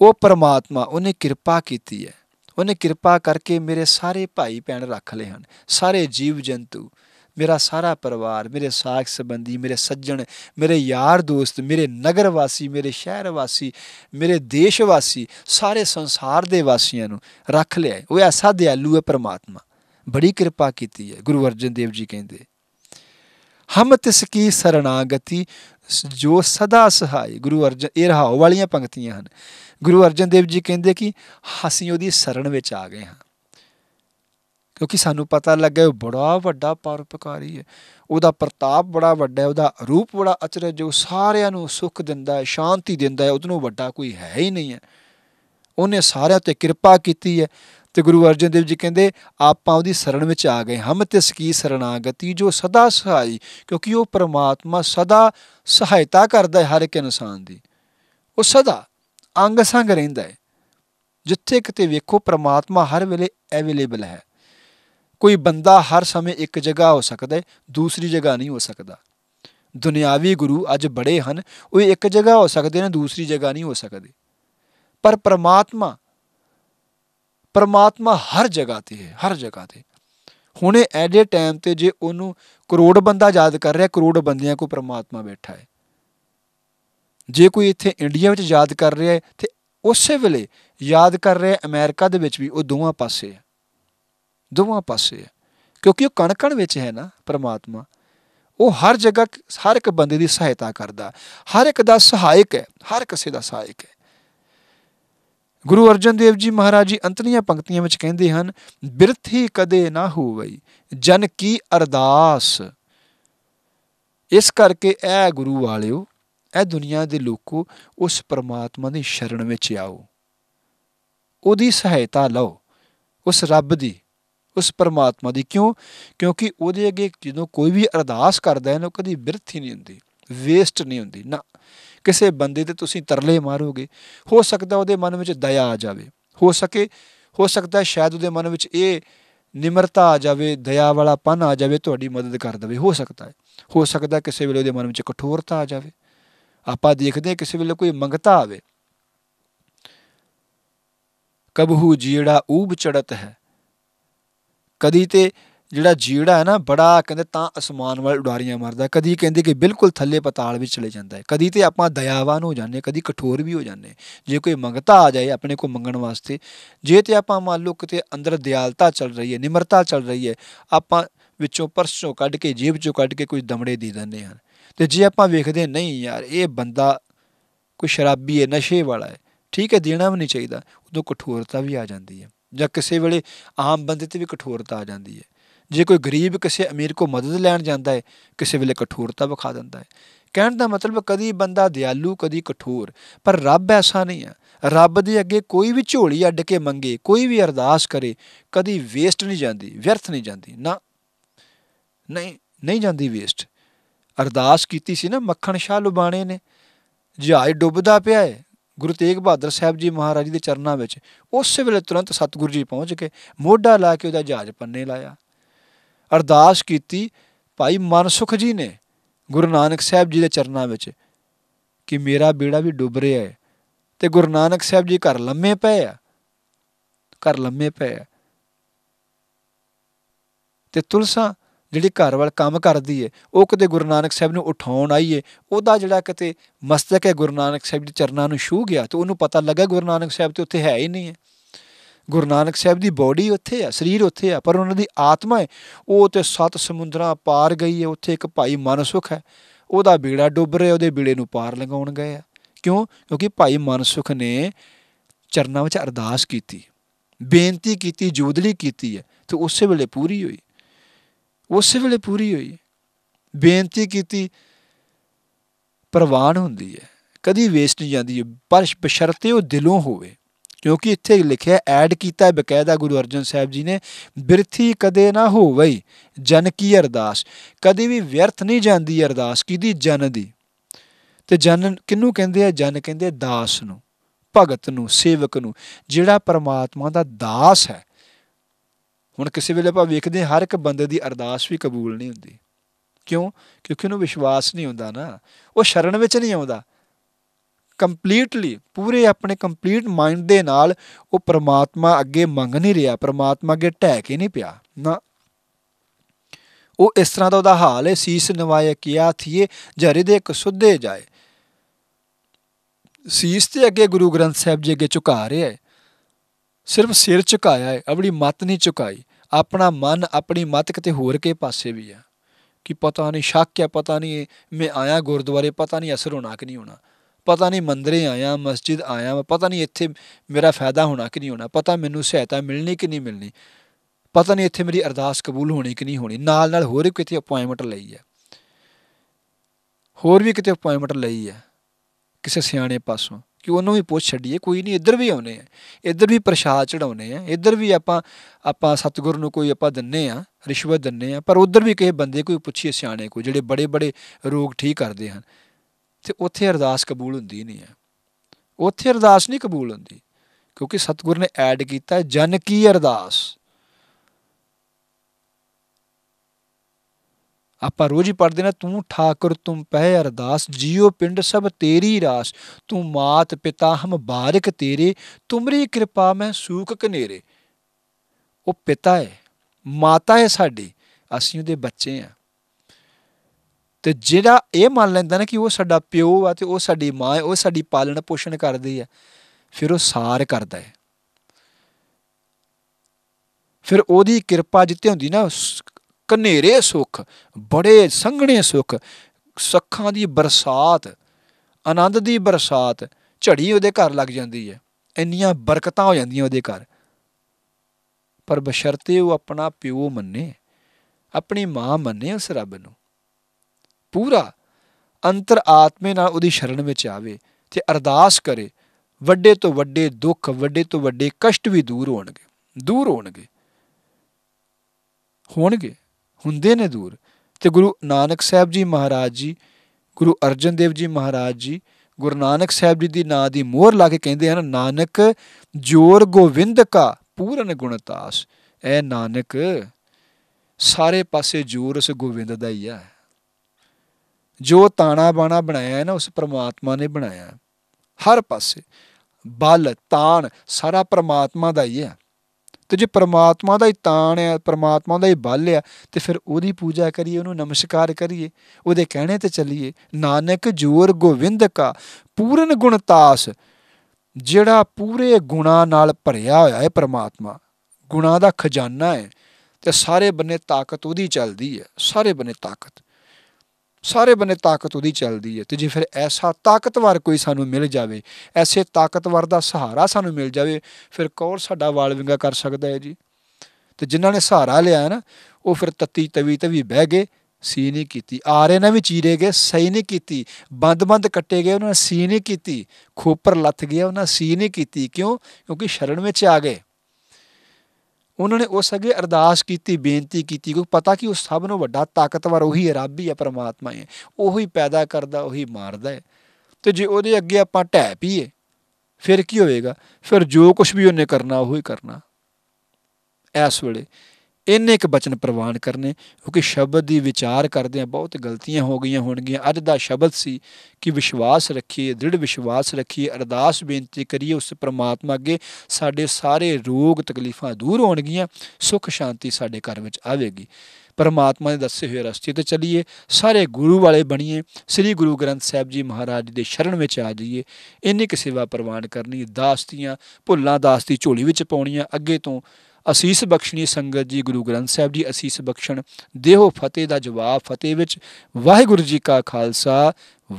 ਉਹ ਪਰਮਾਤਮਾ ਉਹਨੇ ਕਿਰਪਾ ਕੀਤੀ ਹੈ ਉਹਨੇ ਕਿਰਪਾ ਕਰਕੇ ਮੇਰੇ ਸਾਰੇ ਭਾਈ ਭੈਣ ਰੱਖ ਲਏ ਹਨ ਸਾਰੇ ਜੀਵ ਜੰਤੂ ਮੇਰਾ ਸਾਰਾ ਪਰਿਵਾਰ ਮੇਰੇ ਸਾਖ ਸੰਬੰਧੀ ਮੇਰੇ ਸੱਜਣ ਮੇਰੇ ਯਾਰ ਦੋਸਤ ਮੇਰੇ ਨਗਰ ਵਾਸੀ ਮੇਰੇ ਸ਼ਹਿਰ ਵਾਸੀ ਮੇਰੇ ਦੇਸ਼ ਵਾਸੀ ਸਾਰੇ ਸੰਸਾਰ ਦੇ ਵਾਸੀਆਂ ਨੂੰ ਰੱਖ ਲਿਆ ਉਹ ਐਸਾ ਦਿਆਲੂ ਹੈ ਪਰਮਾਤਮਾ ਬੜੀ ਕਿਰਪਾ ਕੀਤੀ ਹੈ ਗੁਰੂ ਅਰਜਨ ਦੇਵ ਜੀ ਕਹਿੰਦੇ ਹਮ ਤਿਸ ਕੀ ਸਰਣਾਗਤੀ ਜੋ ਸਦਾ ਸਹਾਈ ਗੁਰੂ ਅਰਜਨ ਇਹ ਰਹਾਉ ਵਾਲੀਆਂ ਪੰਕਤੀਆਂ ਹਨ ਗੁਰੂ ਅਰਜਨ ਦੇਵ ਜੀ ਕਹਿੰਦੇ ਕਿ ਅਸੀਂ ਉਹਦੀ ਸਰਣ ਵਿੱਚ ਆ ਗਏ ਹਾਂ ਕਿਉਂਕਿ ਸਾਨੂੰ ਪਤਾ ਲੱਗਾ ਉਹ ਬੜਾ ਵੱਡਾ ਪਰਉਪਕਾਰੀ ਹੈ ਉਹਦਾ ਪ੍ਰਤਾਪ ਬੜਾ ਵੱਡਾ ਹੈ ਉਹਦਾ ਰੂਪ ਬੜਾ ਅਚਰਜ ਜੋ ਸਾਰਿਆਂ ਨੂੰ ਸੁੱਖ ਦਿੰਦਾ ਹੈ ਸ਼ਾਂਤੀ ਦਿੰਦਾ ਹੈ ਉਹਦੋਂ ਵੱਡਾ ਕੋਈ ਹੈ ਹੀ ਨਹੀਂ ਹੈ ਉਹਨੇ ਸਾਰਿਆਂ ਤੇ ਕਿਰਪਾ ਕੀਤੀ ਹੈ ਤੇ ਗੁਰੂ ਅਰਜਨ ਦੇਵ ਜੀ ਕਹਿੰਦੇ ਆਪਾਂ ਉਹਦੀ ਸਰਣ ਵਿੱਚ ਆ ਗਏ ਹਮ ਤਿਸ ਕੀ ਸਰਣਾਗਤੀ ਜੋ ਸਦਾ ਸਹਾਈ ਕਿਉਂਕਿ ਉਹ ਪਰਮਾਤਮਾ ਸਦਾ ਸਹਾਇਤਾ ਕਰਦਾ ਹੈ ਹਰ ਇੱਕ ਇਨਸਾਨ ਦੀ ਉਹ ਸਦਾ ਅੰਗ ਸੰਗ ਰਹਿੰਦਾ ਹੈ ਜਿੱਥੇ ਕਿਤੇ ਵੇਖੋ ਪ੍ਰਮਾਤਮਾ ਹਰ ਵੇਲੇ ਅਵੇਲੇਬਲ ਹੈ ਕੋਈ ਬੰਦਾ ਹਰ ਸਮੇਂ ਇੱਕ ਜਗ੍ਹਾ ਹੋ ਸਕਦਾ ਹੈ ਦੂਸਰੀ ਜਗ੍ਹਾ ਨਹੀਂ ਹੋ ਸਕਦਾ ਦੁਨਿਆਵੀ ਗੁਰੂ ਅੱਜ ਬੜੇ ਹਨ ਉਹ ਇੱਕ ਜਗ੍ਹਾ ਹੋ ਸਕਦੇ ਨੇ ਦੂਸਰੀ ਜਗ੍ਹਾ ਨਹੀਂ ਹੋ ਸਕਦੇ ਪਰ ਪ੍ਰਮਾਤਮਾ ਪਰਮਾਤਮਾ ਹਰ ਜਗ੍ਹਾ ਤੇ ਹੈ ਹਰ ਜਗ੍ਹਾ ਤੇ ਹੁਣੇ ਐਡੇ ਟਾਈਮ ਤੇ ਜੇ ਉਹਨੂੰ ਕਰੋੜ ਬੰਦਾ ਯਾਦ ਕਰ ਰਿਹਾ ਕਰੋੜ ਬੰਦਿਆਂ ਕੋ ਪਰਮਾਤਮਾ ਬੈਠਾ ਹੈ ਜੇ ਕੋਈ ਇੱਥੇ ਇੰਡੀਆ ਵਿੱਚ ਯਾਦ ਕਰ ਰਿਹਾ ਹੈ ਤੇ ਉਸੇ ਵੇਲੇ ਯਾਦ ਕਰ ਰਿਹਾ ਅਮਰੀਕਾ ਦੇ ਵਿੱਚ ਵੀ ਉਹ ਦੋਵਾਂ ਪਾਸੇ ਹੈ ਦੋਵਾਂ ਪਾਸੇ ਹੈ ਕਿਉਂਕਿ ਉਹ ਕਣ-ਕਣ ਵਿੱਚ ਹੈ ਨਾ ਪਰਮਾਤਮਾ ਉਹ ਹਰ ਜਗ੍ਹਾ ਹਰ ਇੱਕ ਬੰਦੇ ਦੀ ਸਹਾਇਤਾ ਕਰਦਾ ਹਰ ਇੱਕ ਦਾ ਸਹਾਇਕ ਹੈ ਹਰ ਕਿਸੇ ਦਾ ਸਹਾਇਕ ਹੈ ਗੁਰੂ ਅਰਜਨ ਦੇਵ ਜੀ ਮਹਾਰਾਜ ਜੀ ਅੰਤਲੀਆਂ ਪੰਕਤੀਆਂ ਵਿੱਚ ਕਹਿੰਦੇ ਹਨ ਬਿਰਥ ਹੀ ਕਦੇ ਨਾ ਹੋਵਈ ਜਨ ਕੀ ਅਰਦਾਸ ਇਸ ਕਰਕੇ ਐ ਗੁਰੂ ਵਾਲਿਓ ਐ ਦੁਨੀਆ ਦੇ ਲੋਕੋ ਉਸ ਪਰਮਾਤਮਾ ਦੀ ਸ਼ਰਣ ਵਿੱਚ ਆਓ ਉਹਦੀ ਸਹਾਇਤਾ ਲਓ ਉਸ ਰੱਬ ਦੀ ਉਸ ਪਰਮਾਤਮਾ ਦੀ ਕਿਉਂ ਕਿਉਂਕਿ ਉਹਦੇ ਅੱਗੇ ਜਦੋਂ ਕੋਈ ਵੀ ਅਰਦਾਸ ਕਰਦਾ ਹੈ ਨਾ ਕਦੀ ਬਿਰਥ ਹੀ ਨਹੀਂ ਹੁੰਦੀ ਵੇਸਟ ਨਹੀਂ ਹੁੰਦੀ ਨਾ ਕਿਸੇ ਬੰਦੇ ਤੇ ਤੁਸੀਂ ਤਰਲੇ ਮਾਰੋਗੇ ਹੋ ਸਕਦਾ ਉਹਦੇ ਮਨ ਵਿੱਚ ਦਇਆ ਆ ਜਾਵੇ ਹੋ ਸਕੇ ਹੋ ਸਕਦਾ ਸ਼ਾਇਦ ਉਹਦੇ ਮਨ ਵਿੱਚ ਇਹ ਨਿਮਰਤਾ ਆ ਜਾਵੇ ਦਇਆ ਵਾਲਾ ਪਨ ਆ ਜਾਵੇ ਤੁਹਾਡੀ ਮਦਦ ਕਰ ਦਵੇ ਹੋ ਸਕਦਾ ਹੈ ਹੋ ਸਕਦਾ ਕਿਸੇ ਵੇਲੇ ਉਹਦੇ ਮਨ ਵਿੱਚ ਕਠੋਰਤਾ ਆ ਜਾਵੇ ਆਪਾਂ ਦੇਖਦੇ ਹਾਂ ਕਿਸੇ ਵੇਲੇ ਕੋਈ ਮੰਗਤਾ ਆਵੇ ਕਬਹੂ ਜੀੜਾ ਊਬ ਚੜਤ ਹੈ ਕਦੀ ਤੇ ਜਿਹੜਾ ਜੀੜਾ ਹੈ ਨਾ ਬੜਾ ਕਹਿੰਦੇ ਤਾਂ ਅਸਮਾਨ ਵੱਲ ਉਡਾਰੀਆਂ ਮਾਰਦਾ ਕਦੀ ਕਹਿੰਦੇ ਕਿ ਬਿਲਕੁਲ ਥੱਲੇ ਪਤਾਲ ਵਿੱਚ ਚਲੇ ਜਾਂਦਾ ਹੈ ਕਦੀ ਤੇ ਆਪਾਂ ਦਇਆਵਾਨ ਹੋ ਜਾਂਦੇ ਕਦੀ ਕਠੋਰ ਵੀ ਹੋ ਜਾਂਦੇ ਜੇ ਕੋਈ ਮੰਗਤਾ ਆ ਜਾਏ ਆਪਣੇ ਕੋ ਮੰਗਣ ਵਾਸਤੇ ਜੇ ਤੇ ਆਪਾਂ ਮੰਨ ਲਓ ਕਿਤੇ ਅੰਦਰ ਦਿਆਲਤਾ ਚੱਲ ਰਹੀ ਹੈ ਨਿਮਰਤਾ ਚੱਲ ਰਹੀ ਹੈ ਆਪਾਂ ਵਿੱਚੋਂ ਪਰਸ ਚੋਂ ਕੱਢ ਕੇ ਜੇਬ ਚੋਂ ਕੱਢ ਕੇ ਕੋਈ ਦਮੜੇ ਦੇ ਦਿੰਦੇ ਹਨ ਤੇ ਜੇ ਆਪਾਂ ਵੇਖਦੇ ਨਹੀਂ ਯਾਰ ਇਹ ਬੰਦਾ ਕੋਈ ਸ਼ਰਾਬੀ ਹੈ ਨਸ਼ੇ ਵਾਲਾ ਹੈ ਠੀਕ ਹੈ ਦੇਣਾ ਵੀ ਨਹੀਂ ਚਾਹੀਦਾ ਉਦੋਂ ਕਠੋਰਤਾ ਵੀ ਆ ਜਾਂਦੀ ਹੈ ਜਾਂ ਕਿਸੇ ਵੇਲੇ ਆਮ ਬੰਦੇ ਤੇ ਵੀ ਕਠੋਰਤਾ ਆ ਜਾਂਦੀ ਹੈ ਜੇ ਕੋਈ ਗਰੀਬ ਕਿਸੇ ਅਮੀਰ ਕੋ ਮਦਦ ਲੈਣ ਜਾਂਦਾ ਹੈ ਕਿਸੇ ਵੇਲੇ ਕਠੋਰਤਾ ਵਿਖਾ ਦਿੰਦਾ ਹੈ ਕਹਿਣ ਦਾ ਮਤਲਬ ਕਦੀ ਬੰਦਾ ਦਿਆਲੂ ਕਦੀ ਕਠੋਰ ਪਰ ਰੱਬ ਐਸਾ ਨਹੀਂ ਹੈ ਰੱਬ ਦੇ ਅੱਗੇ ਕੋਈ ਵੀ ਝੋਲੀ ਅੱਡ ਕੇ ਮੰਗੇ ਕੋਈ ਵੀ ਅਰਦਾਸ ਕਰੇ ਕਦੀ ਵੇਸਟ ਨਹੀਂ ਜਾਂਦੀ ਵਿਅਰਥ ਨਹੀਂ ਜਾਂਦੀ ਨਾ ਨਹੀਂ ਨਹੀਂ ਜਾਂਦੀ ਵੇਸਟ ਅਰਦਾਸ ਕੀਤੀ ਸੀ ਨਾ ਮੱਖਣ ਸ਼ਾਹ ਲੁਬਾਣੇ ਨੇ ਜਹਾਜ਼ ਡੁੱਬਦਾ ਪਿਆ ਹੈ ਗੁਰੂ ਤੇਗ ਬਹਾਦਰ ਸਾਹਿਬ ਜੀ ਮਹਾਰਾਜ ਦੇ ਚਰਨਾਂ ਵਿੱਚ ਉਸੇ ਵੇਲੇ ਤੁਰੰਤ ਸਤਿਗੁਰੂ ਜੀ ਪਹੁੰਚ ਕੇ ਮੋਢਾ ਲਾ ਕੇ ਉਹਦਾ ਜਹਾਜ਼ ਪੰਨੇ ਲਾਇਆ ਅਰਦਾਸ ਕੀਤੀ ਭਾਈ ਮਨਸੁਖ ਜੀ ਨੇ ਗੁਰੂ ਨਾਨਕ ਸਾਹਿਬ ਜੀ ਦੇ ਚਰਨਾਂ ਵਿੱਚ ਕਿ ਮੇਰਾ ਬੇੜਾ ਵੀ ਡੁੱਬ ਰਿਹਾ ਹੈ ਤੇ ਗੁਰੂ ਨਾਨਕ ਸਾਹਿਬ ਜੀ ਘਰ ਲੰਮੇ ਪਏ ਆ ਘਰ ਲੰਮੇ ਪਏ ਆ ਤੇ ਤੁਲਸਾ ਜਿਹੜੀ ਘਰ ਵਾਲ ਕੰਮ ਕਰਦੀ ਏ ਉਹ ਕਿਤੇ ਗੁਰੂ ਨਾਨਕ ਸਾਹਿਬ ਨੂੰ ਉਠਾਉਣ ਆਈ ਏ ਉਹਦਾ ਜਿਹੜਾ ਕਿਤੇ ਮਸਤਕ ਹੈ ਗੁਰੂ ਨਾਨਕ ਸਾਹਿਬ ਦੇ ਚਰਨਾਂ ਨੂੰ ਛੂ ਗਿਆ ਤੇ ਉਹਨੂੰ ਪਤਾ ਲੱਗਾ ਗੁਰੂ ਨਾਨਕ ਸਾਹਿਬ ਤੇ ਉੱਥੇ ਹੈ ਹੀ ਨਹੀਂ ਹੈ ਗੁਰੂ ਨਾਨਕ ਸਾਹਿਬ ਦੀ ਬੋਡੀ ਉੱਥੇ ਆ ਸਰੀਰ ਉੱਥੇ ਆ ਪਰ ਉਹਨਾਂ ਦੀ ਆਤਮਾ ਹੈ ਉਹ ਤੇ ਸੱਤ ਸਮੁੰਦਰਾਂ ਪਾਰ ਗਈ ਹੈ ਉੱਥੇ ਇੱਕ ਭਾਈ ਮਨਸੁਖ ਹੈ ਉਹਦਾ ਬੀੜਾ ਡੁੱਬ ਰਿਹਾ ਉਹਦੇ ਬੀੜੇ ਨੂੰ ਪਾਰ ਲਗਾਉਣ ਗਏ ਆ ਕਿਉਂ ਕਿਉਂਕਿ ਭਾਈ ਮਨਸੁਖ ਨੇ ਚਰਨਾਂ ਵਿੱਚ ਅਰਦਾਸ ਕੀਤੀ ਬੇਨਤੀ ਕੀਤੀ ਜੋਦਲੀ ਕੀਤੀ ਹੈ ਤੇ ਉਸੇ ਵੇਲੇ ਪੂਰੀ ਹੋਈ ਉਸੇ ਵੇਲੇ ਪੂਰੀ ਹੋਈ ਬੇਨਤੀ ਕੀਤੀ ਪ੍ਰਵਾਨ ਹੁੰਦੀ ਹੈ ਕਦੀ ਵੇਸਟ ਨਹੀਂ ਜਾਂਦੀ ਪਰ ਬਸ਼ਰਤੇ ਉਹ ਦਿਲੋਂ ਹੋਵੇ ਕਿਉਂਕਿ ਇੱਥੇ ਲਿਖਿਆ ਐਡ ਕੀਤਾ ਹੈ ਬਕਾਇਦਾ ਗੁਰੂ ਅਰਜਨ ਸਾਹਿਬ ਜੀ ਨੇ ਬਿਰਥੀ ਕਦੇ ਨਾ ਹੋਵੇ ਜਨ ਕੀ ਅਰਦਾਸ ਕਦੇ ਵੀ ਵਿਅਰਥ ਨਹੀਂ ਜਾਂਦੀ ਅਰਦਾਸ ਕਿਦੀ ਜਨ ਦੀ ਤੇ ਜਨ ਕਿੰਨੂੰ ਕਹਿੰਦੇ ਆ ਜਨ ਕਹਿੰਦੇ ਦਾਸ ਨੂੰ ਭਗਤ ਨੂੰ ਸੇਵਕ ਨੂੰ ਜਿਹੜਾ ਪਰਮਾਤਮਾ ਦਾ ਦਾਸ ਹੈ ਹੁਣ ਕਿਸੇ ਵੇਲੇ ਆਪਾਂ ਵੇਖਦੇ ਹਰ ਇੱਕ ਬੰਦੇ ਦੀ ਅਰਦਾਸ ਵੀ ਕਬੂਲ ਨਹੀਂ ਹੁੰਦੀ ਕਿਉਂ ਕਿਉਂਕਿ ਉਹਨੂੰ ਵਿਸ਼ਵਾਸ ਨਹੀਂ ਹੁੰਦਾ ਨਾ ਉਹ ਸ਼ਰਨ ਵਿੱਚ ਨਹੀਂ ਆਉਂਦਾ ਕੰਪਲੀਟਲੀ ਪੂਰੇ ਆਪਣੇ ਕੰਪਲੀਟ ਮਾਈਂਡ ਦੇ ਨਾਲ ਉਹ ਪ੍ਰਮਾਤਮਾ ਅੱਗੇ ਮੰਗ ਨਹੀਂ ਰਿਹਾ ਪ੍ਰਮਾਤਮਾ ਅੱਗੇ ਟਹਿ ਕੇ ਨਹੀਂ ਪਿਆ ਨਾ ਉਹ ਇਸ ਤਰ੍ਹਾਂ ਦਾ ਉਹਦਾ ਹਾਲ ਹੈ ਸੀਸ ਨਵਾਇਆ ਕਿਆ ਥੀਏ ਜਰੇ ਦੇ ਸੁੱਧੇ ਜਾਏ ਸੀਸ ਤੇ ਅੱਗੇ ਗੁਰੂ ਗ੍ਰੰਥ ਸਾਹਿਬ ਜੀ ਅੱਗੇ ਝੁਕਾ ਰਿਹਾ ਹੈ ਸਿਰਫ ਸਿਰ ਝੁਕਾਇਆ ਹੈ ਆਪਣੀ ਮਤ ਨਹੀਂ ਝੁਕਾਈ ਆਪਣਾ ਮਨ ਆਪਣੀ ਮਤ ਕਿਤੇ ਹੋਰ ਕੇ ਪਾਸੇ ਵੀ ਆ ਕਿ ਪਤਾ ਨਹੀਂ ਸ਼ੱਕ ਹੈ ਪਤਾ ਨਹੀਂ ਮੈਂ ਆਇਆ ਗੁਰਦੁਆਰੇ ਪਤਾ ਨਹੀਂ ਅਸਰ ਹੋਣਾ ਕਿ ਨਹੀਂ ਹੋਣਾ ਪਤਾ ਨਹੀਂ ਮੰਦਰੇ ਆਇਆ ਮਸਜਿਦ ਆਇਆ ਪਤਾ ਨਹੀਂ ਇੱਥੇ ਮੇਰਾ ਫਾਇਦਾ ਹੋਣਾ ਕਿ ਨਹੀਂ ਹੋਣਾ ਪਤਾ ਮੈਨੂੰ ਸਹਾਇਤਾ ਮਿਲਣੀ ਕਿ ਨਹੀਂ ਮਿਲਣੀ ਪਤਾ ਨਹੀਂ ਇੱਥੇ ਮੇਰੀ ਅਰਦਾਸ ਕਬੂਲ ਹੋਣੀ ਕਿ ਨਹੀਂ ਹੋਣੀ ਨਾਲ ਨਾਲ ਹੋਰ ਵੀ ਕਿਤੇ ਅਪਾਇੰਟਮੈਂਟ ਲਈ ਹੈ ਹੋਰ ਵੀ ਕਿਤੇ ਅਪਾਇੰਟਮੈਂਟ ਲਈ ਹੈ ਕਿਸੇ ਸਿਆਣੇ ਪਾਸੋਂ ਕਿ ਉਹਨੂੰ ਵੀ ਪੁੱਛ ਛੱਡੀਏ ਕੋਈ ਨਹੀਂ ਇੱਧਰ ਵੀ ਆਉਨੇ ਆ ਇੱਧਰ ਵੀ ਪ੍ਰਸ਼ਾਦ ਚੜਾਉਨੇ ਆ ਇੱਧਰ ਵੀ ਆਪਾਂ ਆਪਾਂ ਸਤਗੁਰ ਨੂੰ ਕੋਈ ਆਪਾਂ ਦਿੰਨੇ ਆ ਰਿਸ਼ਵਤ ਦਿੰਨੇ ਆ ਪਰ ਉੱਧਰ ਵੀ ਕਿਸੇ ਬੰਦੇ ਕੋਈ ਪੁੱਛੀਏ ਸਿਆਣੇ ਕੋਈ ਜਿਹੜੇ ਬੜੇ ਬੜੇ ਰੋਗ ਠੀਕ ਕਰਦੇ ਹਨ ਤੇ ਉੱਥੇ ਅਰਦਾਸ ਕਬੂਲ ਹੁੰਦੀ ਨਹੀਂ ਹੈ ਉੱਥੇ ਅਰਦਾਸ ਨਹੀਂ ਕਬੂਲ ਹੁੰਦੀ ਕਿਉਂਕਿ ਸਤਗੁਰ ਨੇ ਐਡ ਕੀਤਾ ਹੈ ਜਨ ਕੀ ਅਰਦਾਸ ਆਪਾਂ ਰੋਜ਼ ਹੀ ਪੜਦੇ ਨਾ ਤੂੰ ਠਾਕੁਰ ਤੂੰ ਪਹਿ ਅਰਦਾਸ ਜੀਉ ਪਿੰਡ ਸਭ ਤੇਰੀ ਰਾਸ ਤੂੰ ਮਾਤ ਪਿਤਾ ਹਮ ਬਾਰਿਕ ਤੇਰੇ ਤੁਮਰੀ ਕਿਰਪਾ ਮੈਂ ਸੂਖ ਕਨੇਰੇ ਉਹ ਪਿਤਾ ਹੈ ਮਾਤਾ ਹੈ ਸਾਡੀ ਅਸੀਂ ਉਹਦੇ ਬੱਚੇ ਆ ਤੇ ਜਿਹੜਾ ਇਹ ਮੰਨ ਲੈਂਦਾ ਨਾ ਕਿ ਉਹ ਸਾਡਾ ਪਿਓ ਆ ਤੇ ਉਹ ਸਾਡੀ ਮਾਂ ਹੈ ਉਹ ਸਾਡੀ ਪਾਲਣ ਪੋਸ਼ਣ ਕਰਦੀ ਹੈ ਫਿਰ ਉਹ ਸਾਰ ਕਰਦਾ ਹੈ ਫਿਰ ਉਹਦੀ ਕਿਰਪਾ ਜਿੱਤੇ ਹੁੰਦੀ ਨਾ ਕਨੇਰੇ ਸੁੱਖ ਬੜੇ ਸੰਘਣੇ ਸੁੱਖ ਸੱਖਾਂ ਦੀ ਬਰਸਾਤ ਆਨੰਦ ਦੀ ਬਰਸਾਤ ਝੜੀ ਉਹਦੇ ਘਰ ਲੱਗ ਜਾਂਦੀ ਹੈ ਇੰਨੀਆਂ ਬਰਕਤਾਂ ਹੋ ਜਾਂਦੀਆਂ ਉਹਦੇ ਘਰ ਪਰ ਬਸ਼ਰਤੇ ਉਹ ਆਪਣਾ ਪਿਓ ਮੰਨੇ ਆਪਣੀ ਮਾਂ ਮੰਨੇ ਉਸ ਰੱਬ ਨੂੰ ਪੂਰਾ ਅੰਤਰ ਆਤਮੇ ਨਾਲ ਉਹਦੀ ਸ਼ਰਣ ਵਿੱਚ ਆਵੇ ਤੇ ਅਰਦਾਸ ਕਰੇ ਵੱਡੇ ਤੋਂ ਵੱਡੇ ਦੁੱਖ ਵੱਡੇ ਤੋਂ ਵੱਡੇ ਕਸ਼ਟ ਵੀ ਦੂਰ ਹੋਣਗੇ ਦੂਰ ਹੋਣਗੇ ਹੋਣਗੇ ਹੁੰਦੇ ਨੇ ਦੂਰ ਤੇ ਗੁਰੂ ਨਾਨਕ ਸਾਹਿਬ ਜੀ ਮਹਾਰਾਜ ਜੀ ਗੁਰੂ ਅਰਜਨ ਦੇਵ ਜੀ ਮਹਾਰਾਜ ਜੀ ਗੁਰੂ ਨਾਨਕ ਸਾਹਿਬ ਜੀ ਦੀ ਨਾਂ ਦੀ ਮੋਹਰ ਲਾ ਕੇ ਕਹਿੰਦੇ ਹਨ ਨਾਨਕ ਜੋਰ ਗੋਵਿੰਦ ਕਾ ਪੂਰਨ ਗੁਣਤਾਸ ਐ ਨਾਨਕ ਸਾਰੇ ਪਾਸੇ ਜੋਰ ਉਸ ਗੋਵਿੰਦ ਦਾ ਹੀ ਆ ਜੋ ਤਾਣਾ ਬਾਣਾ ਬਣਾਇਆ ਹੈ ਨਾ ਉਸ ਪ੍ਰਮਾਤਮਾ ਨੇ ਬਣਾਇਆ ਹਰ ਪਾਸੇ ਬਲ ਤਾਣ ਸਾਰਾ ਪ੍ਰਮਾਤਮਾ ਦਾ ਹੀ ਹੈ ਤੇ ਜੇ ਪ੍ਰਮਾਤਮਾ ਦਾ ਹੀ ਤਾਣ ਹੈ ਪ੍ਰਮਾਤਮਾ ਦਾ ਹੀ ਬਲ ਹੈ ਤੇ ਫਿਰ ਉਹਦੀ ਪੂਜਾ ਕਰੀਏ ਉਹਨੂੰ ਨਮਸਕਾਰ ਕਰੀਏ ਉਹਦੇ ਕਹਿਣੇ ਤੇ ਚੱਲੀਏ ਨਾਨਕ ਜੋਰ ਗੋਵਿੰਦ ਕਾ ਪੂਰਨ ਗੁਣਤਾਸ ਜਿਹੜਾ ਪੂਰੇ ਗੁਣਾ ਨਾਲ ਭਰਿਆ ਹੋਇਆ ਹੈ ਪ੍ਰਮਾਤਮਾ ਗੁਣਾ ਦਾ ਖਜ਼ਾਨਾ ਹੈ ਤੇ ਸਾਰੇ ਬੰਨੇ ਤਾਕਤ ਉਹਦੀ ਚੱਲਦੀ ਹੈ ਸਾਰੇ ਬੰਨੇ ਤਾਕਤ ਸਾਰੇ ਬੰਨੇ ਤਾਕਤ ਉਹਦੀ ਚੱਲਦੀ ਹੈ ਤੇ ਜੇ ਫਿਰ ਐਸਾ ਤਾਕਤਵਰ ਕੋਈ ਸਾਨੂੰ ਮਿਲ ਜਾਵੇ ਐਸੇ ਤਾਕਤਵਰ ਦਾ ਸਹਾਰਾ ਸਾਨੂੰ ਮਿਲ ਜਾਵੇ ਫਿਰ ਕੌਣ ਸਾਡਾ ਵਾਲ ਵਿੰਗਾ ਕਰ ਸਕਦਾ ਹੈ ਜੀ ਤੇ ਜਿਨ੍ਹਾਂ ਨੇ ਸਹਾਰਾ ਲਿਆ ਨਾ ਉਹ ਫਿਰ ਤਤੀ ਤਵੀ ਤਵੀ ਬਹਿ ਗਏ ਸੀ ਨਹੀਂ ਕੀਤੀ ਆਰੇ ਨਾ ਵੀ ਚੀਰੇ ਗਏ ਸਹੀ ਨਹੀਂ ਕੀਤੀ ਬੰਦ-ਬੰਦ ਕੱਟੇ ਗਏ ਉਹਨਾਂ ਨੇ ਸੀ ਨਹੀਂ ਕੀਤੀ ਖੋਪਰ ਲੱਥ ਗਿਆ ਉਹਨਾਂ ਸੀ ਨਹੀਂ ਕੀਤੀ ਕਿਉਂ ਕਿਉਂਕਿ ਸ਼ਰਣ ਵਿੱਚ ਆ ਗਏ ਉਹਨਾਂ ਨੇ ਉਸ ਅੱਗੇ ਅਰਦਾਸ ਕੀਤੀ ਬੇਨਤੀ ਕੀਤੀ ਕਿਉਂਕਿ ਪਤਾ ਕਿ ਉਹ ਸਭ ਨੂੰ ਵੱਡਾ ਤਾਕਤਵਰ ਉਹੀ ਹੈ ਰੱਬ ਹੀ ਹੈ ਪਰਮਾਤਮਾ ਹੈ ਉਹੀ ਪੈਦਾ ਕਰਦਾ ਉਹੀ ਮਾਰਦਾ ਹੈ ਤੇ ਜੇ ਉਹਦੇ ਅੱਗੇ ਆਪਾਂ ਟੈ ਪੀਏ ਫਿਰ ਕੀ ਹੋਵੇਗਾ ਫਿਰ ਜੋ ਕੁਝ ਵੀ ਉਹਨੇ ਕਰਨਾ ਉਹ ਹੀ ਕਰਨਾ ਇਸ ਵੇਲੇ ਇੰਨੇ ਇੱਕ ਬਚਨ ਪ੍ਰਵਾਨ ਕਰਨੇ ਕਿਉਂਕਿ ਸ਼ਬਦ ਦੀ ਵਿਚਾਰ ਕਰਦੇ ਆ ਬਹੁਤ ਗਲਤੀਆਂ ਹੋ ਗਈਆਂ ਹੋਣਗੀਆਂ ਅੱਜ ਦਾ ਸ਼ਬਦ ਸੀ ਕਿ ਵਿਸ਼ਵਾਸ ਰੱਖੀਏ ਦ੍ਰਿੜ ਵਿਸ਼ਵਾਸ ਰੱਖੀਏ ਅਰਦਾਸ ਬੇਨਤੀ ਕਰੀਏ ਉਸ ਪ੍ਰਮਾਤਮਾ ਅੱਗੇ ਸਾਡੇ ਸਾਰੇ ਰੋਗ ਤਕਲੀਫਾਂ ਦੂਰ ਹੋਣਗੀਆਂ ਸੁਖ ਸ਼ਾਂਤੀ ਸਾਡੇ ਘਰ ਵਿੱਚ ਆਵੇਗੀ ਪਰਮਾਤਮਾ ਦੇ ਦੱਸੇ ਹੋਏ ਰਸਤੇ ਤੇ ਚੱਲੀਏ ਸਾਰੇ ਗੁਰੂ ਵਾਲੇ ਬਣੀਏ ਸ੍ਰੀ ਗੁਰੂ ਗ੍ਰੰਥ ਸਾਹਿਬ ਜੀ ਮਹਾਰਾਜ ਦੇ ਸ਼ਰਨ ਵਿੱਚ ਆ ਜਾਈਏ ਇੰਨੀ ਕਿ ਸੇਵਾ ਪ੍ਰਵਾਨ ਕਰਨੀ ਦਾਸਤੀਆਂ ਭੁੱਲਾਂ ਦਾਸਤੀ ਝੋਲੀ ਵਿੱਚ ਪਾਉਣੀਆਂ ਅੱਗੇ ਤੋਂ ਅਸੀਸ ਬਖਸ਼ਣੀ ਸੰਗਤ ਜੀ ਗੁਰੂ ਗ੍ਰੰਥ ਸਾਹਿਬ ਜੀ ਅਸੀਸ ਬਖਸ਼ਣ ਦੇਹੋ ਫਤਿਹ ਦਾ ਜਵਾਬ ਫਤਿਹ ਵਿੱਚ ਵਾਹਿਗੁਰੂ ਜੀ ਕਾ ਖਾਲਸਾ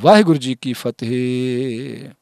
ਵਾਹਿਗੁਰੂ ਜੀ ਕੀ ਫਤਿਹ